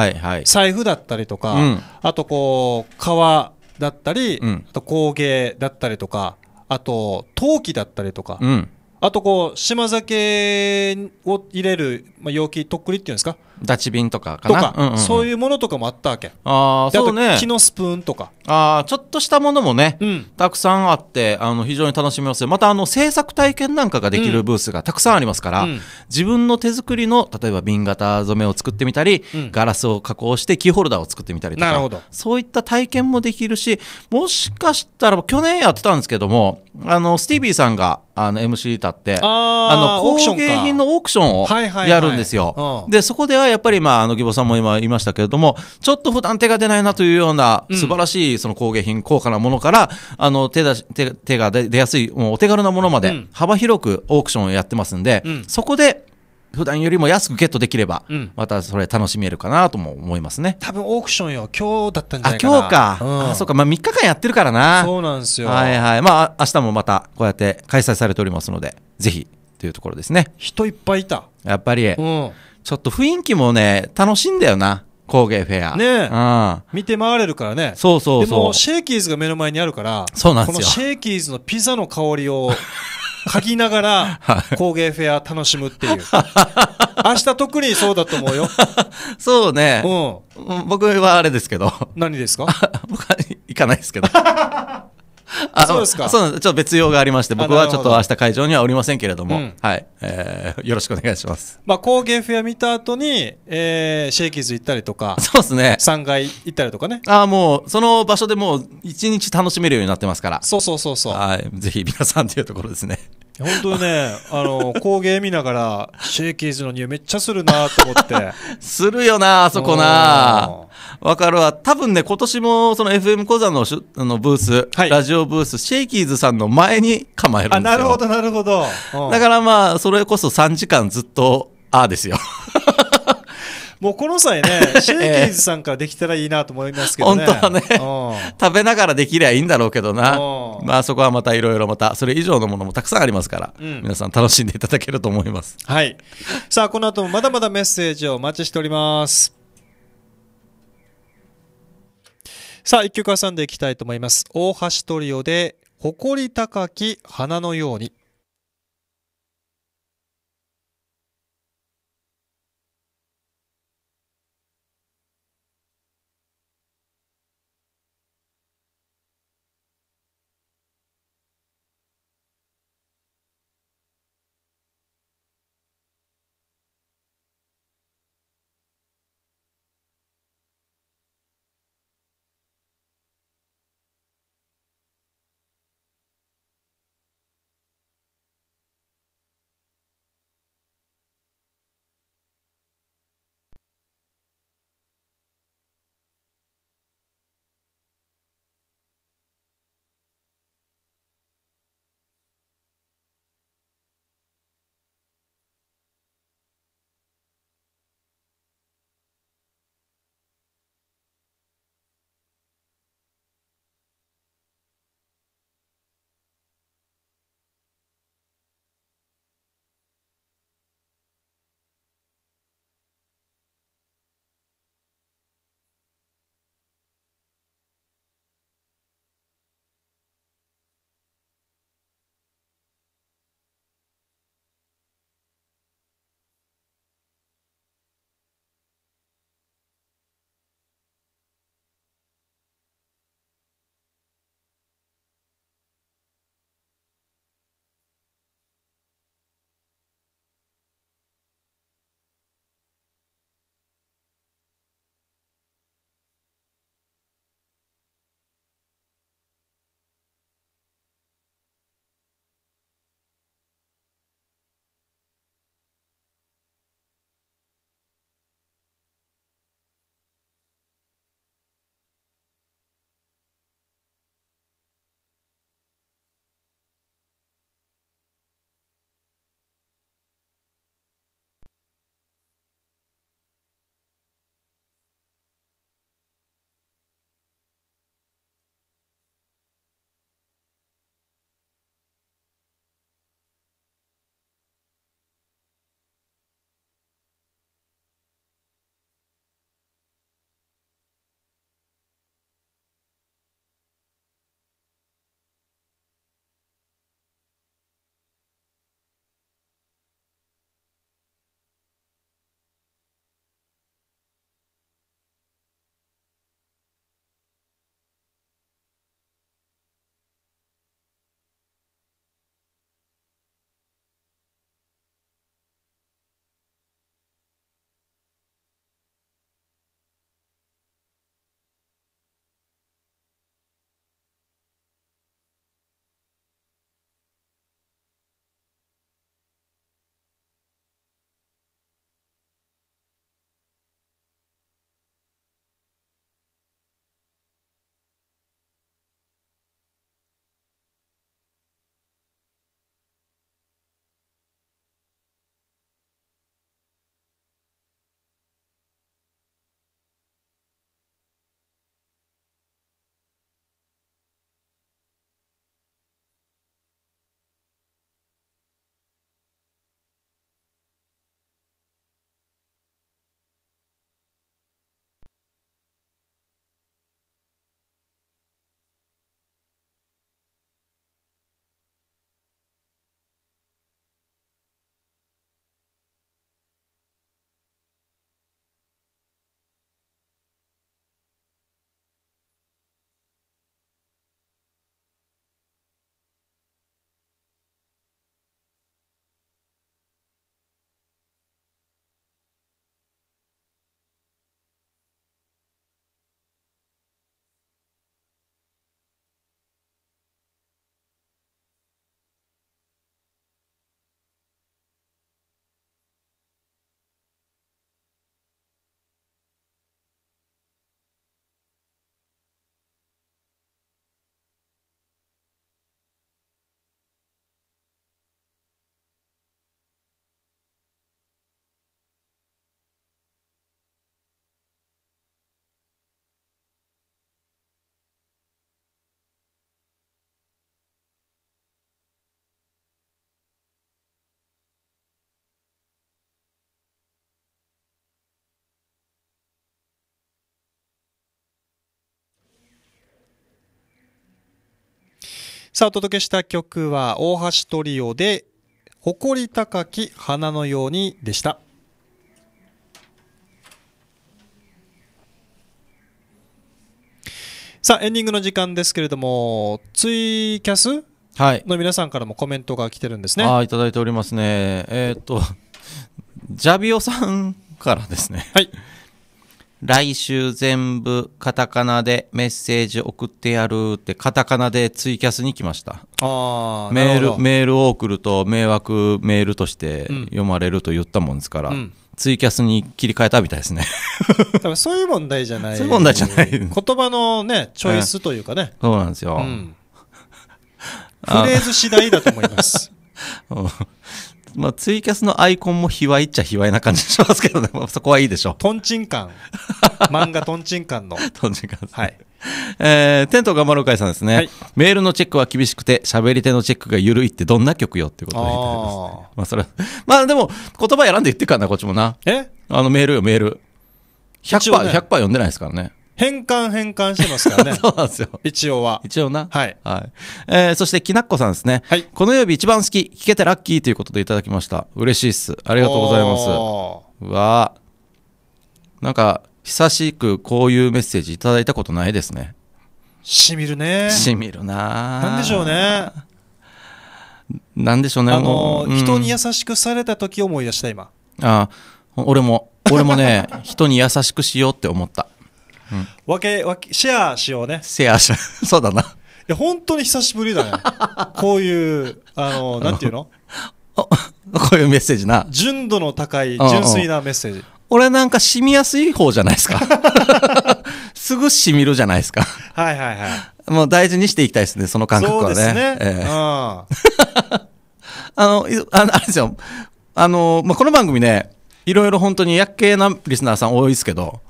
財布だったりとか、はいはい、あとこう革だったり、うん、あと工芸だったりとかあと陶器だったりとか。うんあとこう島酒を入れる、まあ、容器とっくりっていうんですかダチ瓶とかかなとか、うんうん、そういうものとかもあったわけああそうね木のスプーンとかああちょっとしたものもね、うん、たくさんあってあの非常に楽しめますまたあの制作体験なんかができるブースがたくさんありますから、うん、自分の手作りの例えば瓶型染めを作ってみたり、うん、ガラスを加工してキーホルダーを作ってみたりとかそういった体験もできるしもしかしたら去年やってたんですけどもあのスティービーさんがあの MC 立ってあの工芸品のオークションをやるんですよ、でそこであやっぱり、まあ、あの、義母さんも今言いましたけれども、ちょっと普段手が出ないなというような、素晴らしい、その工芸品、高価なものから、あの、手だ手手が出やすい、もうお手軽なものまで、幅広くオークションをやってますんで、そこで、普段よりも安くゲットできれば、うん、またそれ楽しめるかなとも思いますね多分オークションよ今日だったんじゃないかなあ今日か、うん、あそうか、まあ、3日間やってるからなそうなんですよはいはいまあ明日もまたこうやって開催されておりますのでぜひというところですね人いっぱいいたやっぱり、うんちょっと雰囲気もね、楽しいんだよな。工芸フェア。ねえ。見て回れるからね。そうそうそう。でも、シェーキーズが目の前にあるから、そうなんですよ。このシェーキーズのピザの香りを、嗅ぎながら、工芸フェア楽しむっていう。明日特にそうだと思うよ。そうね。うん。僕はあれですけど。何ですか 僕は行かないですけど。あそうですかそうちょっと別用がありまして僕はちょっと明日会場にはおりませんけれども、うん、はい、えー、よろしくお願いします、まあ、工芸フェア見た後に、えー、シェイキーズ行ったりとか そうですね3階行ったりとかねああもうその場所でもう一日楽しめるようになってますからそうそうそうそうはいぜひ皆さんというところですね本当ね、あの工芸見ながら、シェイキーズの匂いめっちゃするなと思って。するよな、あそこな。わかるわ。多分ね、今年もその FM 講座のあのブース、はい、ラジオブース、シェイキーズさんの前に構えるんですよ。あ、なるほど、なるほど。だからまあ、それこそ3時間ずっと、ああですよ。もうこの際ね、シェーケーズさんからできたらいいなと思いますけどね。本当はね、食べながらできりゃいいんだろうけどな。まあそこはまたいろいろまた、それ以上のものもたくさんありますから、うん、皆さん楽しんでいただけると思います。はい。さあ、この後もまだまだメッセージをお待ちしております。さあ、一曲挟んでいきたいと思います。大橋トリオで、誇り高き花のように。さあ、お届けした曲は、大橋トリオで、誇り高き花のようにでした。さあ、エンディングの時間ですけれども、ツイキャスの皆さんからもコメントが来てるんですね。はい、あいただいておりますね。えー、っと、ジャビオさんからですね。はい。来週全部カタカナでメッセージ送ってやるってカタカナでツイキャスに来ましたあメールメールを送ると迷惑メールとして読まれると言ったもんですから、うんツイキャスに切り替えたみたいですね多分そういう問題じゃないそういう問題じゃない言葉のねチョイスというかね、そうなんですよ、うん、フレーズ次第だと思います まあ、ツイキャスのアイコンも卑猥っちゃ卑猥な感じしますけどね、まあ、そこはいいでしょう。トンチンカン。漫画トンチンカンの。トンチンカン、ね、はい。えー、テント頑張るいさんですね、はい、メールのチェックは厳しくて、喋り手のチェックが緩いってどんな曲よってことでいます、ね、まあ、それまあ、でも、言葉選んで言ってからな、こっちもな。えあの、メールよ、メール。100%、ね、100%読んでないですからね。変換変換してますからね。そうなんですよ。一応は。一応な。はい。はい。えー、そして、きなっこさんですね。はい。この曜日一番好き、聞けてラッキーということでいただきました。嬉しいっす。ありがとうございます。うわなんか、久しくこういうメッセージいただいたことないですね。しみるね。しみるななんでしょうね。なんでしょうね。あのー、人に優しくされた時思い出した、今。ああ、俺も、俺もね、人に優しくしようって思った。分け、分け、シェアしようね。シェアし、そうだな。いや、本当に久しぶりだね。こういう、あの、なんていうのこういうメッセージな。純度の高い、純粋なメッセージ。俺なんか染みやすい方じゃないですか。すぐ染みるじゃないですか。はいはいはい。もう大事にしていきたいですね、その感覚はね。そうですね。えあの、あの、あれですよ。あの、まあ、この番組ね、いろいろ本当にやっけなリスナーさん多いですけど、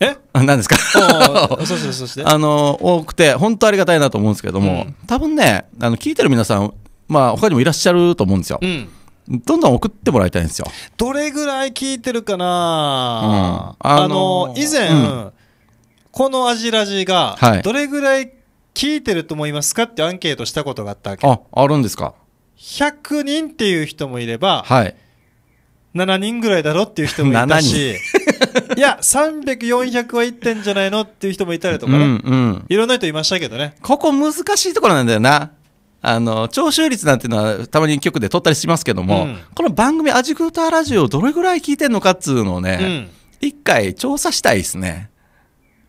え 何ですかそしてそして あの多くて本当ありがたいなと思うんですけども、うん、多分ねあの聞いてる皆さんまあ他にもいらっしゃると思うんですよ、うん、どんどん送ってもらいたいんですよどれぐらい聞いてるかな、うん、あのー、以前、うん、このアジラジがどれぐらい聞いてると思いますかってアンケートしたことがあったわけ、ああるんですか100人っていう人もいれば、はい、7人ぐらいだろっていう人もいたし いや、300、400はいってんじゃないのっていう人もいたりとかね。うんうん、いろんな人いましたけどね。ここ難しいところなんだよな。あの、聴取率なんていうのはたまに局で撮ったりしますけども、うん、この番組アジクーターラジオどれぐらい聞いてんのかっつうのをね、うん、一回調査したいですね。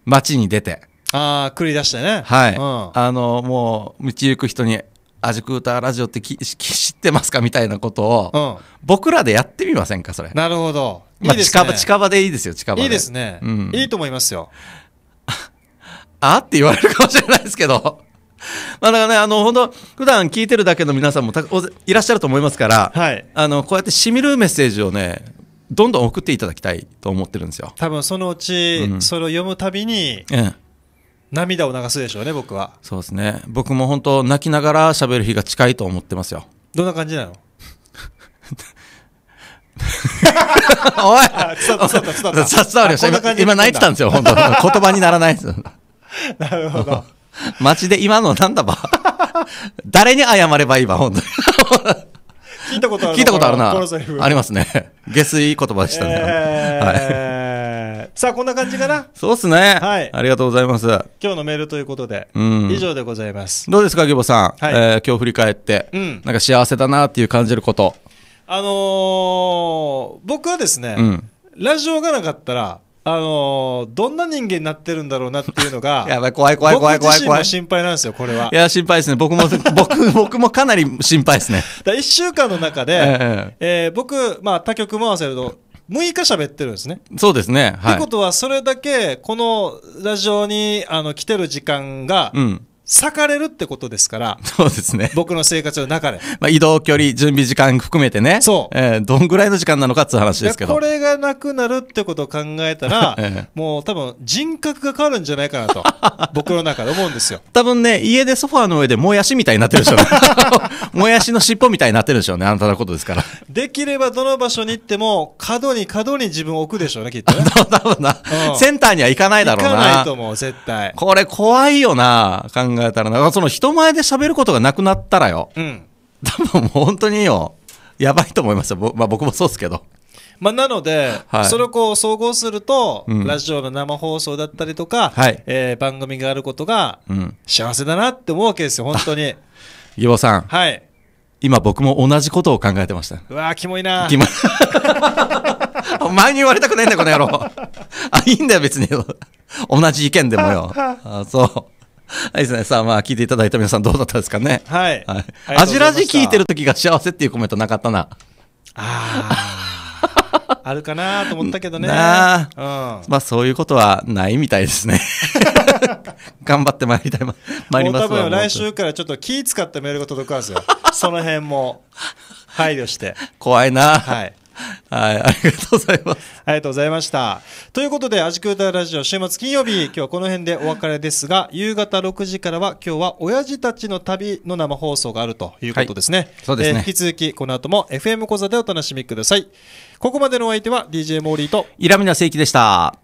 街に出て。ああ、繰り出してね。はい。うん、あの、もう、道行く人に、アジクーターラジオってき知ってますかみたいなことを、僕らでやってみませんかそれ。なるほど。まあ、いい近場近場でいいですよ近場でいいですね、うん、いいと思いますよ あって言われるかもしれないですけど まあだからねあの本当普段聞いてるだけの皆さんもたいらっしゃると思いますから、はい、あのこうやってしみるメッセージをねどんどん送っていただきたいと思ってるんですよ多分そのうち、うん、それを読むたびに、うん、涙を流すでしょうね僕はそうですね僕も本当泣きながら喋る日が近いと思ってますよどんな感じなの おい伝わった伝わった伝わりました 今今泣いてたんですよ本当言葉にならないです なるほど街で今のなんだば誰に謝ればいいば本当に聞いたことある聞いたことあるなありますね下水言葉でしたね、はいさあ、こんな感じかな。そうっすね。はい。ありがとうございます。今日のメールということで、うん、以上でございます。どうですか、ギボさん。はい、え今日振り返って、うん、なんか幸せだなっていう感じること。あのー、僕はですね、うん、ラジオがなかったら、あのー、どんな人間になってるんだろうなっていうのが、やばい、怖い、怖い、怖い、怖い、怖い。心配なんですよ、これは。いや、心配ですね。僕も、僕、僕もかなり心配ですね。だ1週間の中で、えええー、僕、まあ、他局わせると、6日喋ってるんですね。そうですね。はい、ってことは、それだけ、このラジオにあの来てる時間が、うん裂かれるってことですから、そうですね。僕の生活の中で。まあ移動距離、準備時間含めてね。そう。えー、どんぐらいの時間なのかっていう話ですけど。これがなくなるってことを考えたら、ええ、もう多分人格が変わるんじゃないかなと、僕の中で思うんですよ。多分ね、家でソファーの上でもやしみたいになってるでしょうね。もやしの尻尾みたいになってるでしょうね。あなたのことですから。できればどの場所に行っても、角に角に自分を置くでしょうね、きっと、ね。多分な、うん、センターには行かないだろうな。行かないと思う、絶対。これ怖いよな、考え考えたらな、その人前で喋ることがなくなったらよ、うん、多分もう本当によ、やばいと思いますよ、まあ、僕もそうですけど。まあ、なので、はい、それをこう総合すると、うん、ラジオの生放送だったりとか、はい、えー、番組があることが、幸せだなって思うわけですよ、本当に。義母さん、はい、今僕も同じことを考えてました。うわー、キモいな。キモお前に言われたくねえんだ、この野郎。あ、いいんだよ、別に。同じ意見でもよ。あ、そう。はいですね。さあ、まあ、聞いていただいた皆さんどうだったですかね。はい。はい、味ラジ聞いてる時が幸せっていうコメントなかったな。ああ。あるかなと思ったけどね。あ あ、うん。まあ、そういうことはないみたいですね。頑張ってまいりたい。ま、いりますもう多分来週からちょっと気使ったメールが届くんですよ。その辺も配慮して。怖いな。はい。はい、ありがとうございます。ありがとうございました。ということで、アジクータラジオ週末金曜日、今日はこの辺でお別れですが、夕方6時からは今日は親父たちの旅の生放送があるということですね。はい、そうですね、えー、引き続き、この後も FM 講座でお楽しみください。ここまでのお相手は DJ モーリーと、イラミナ正規でした。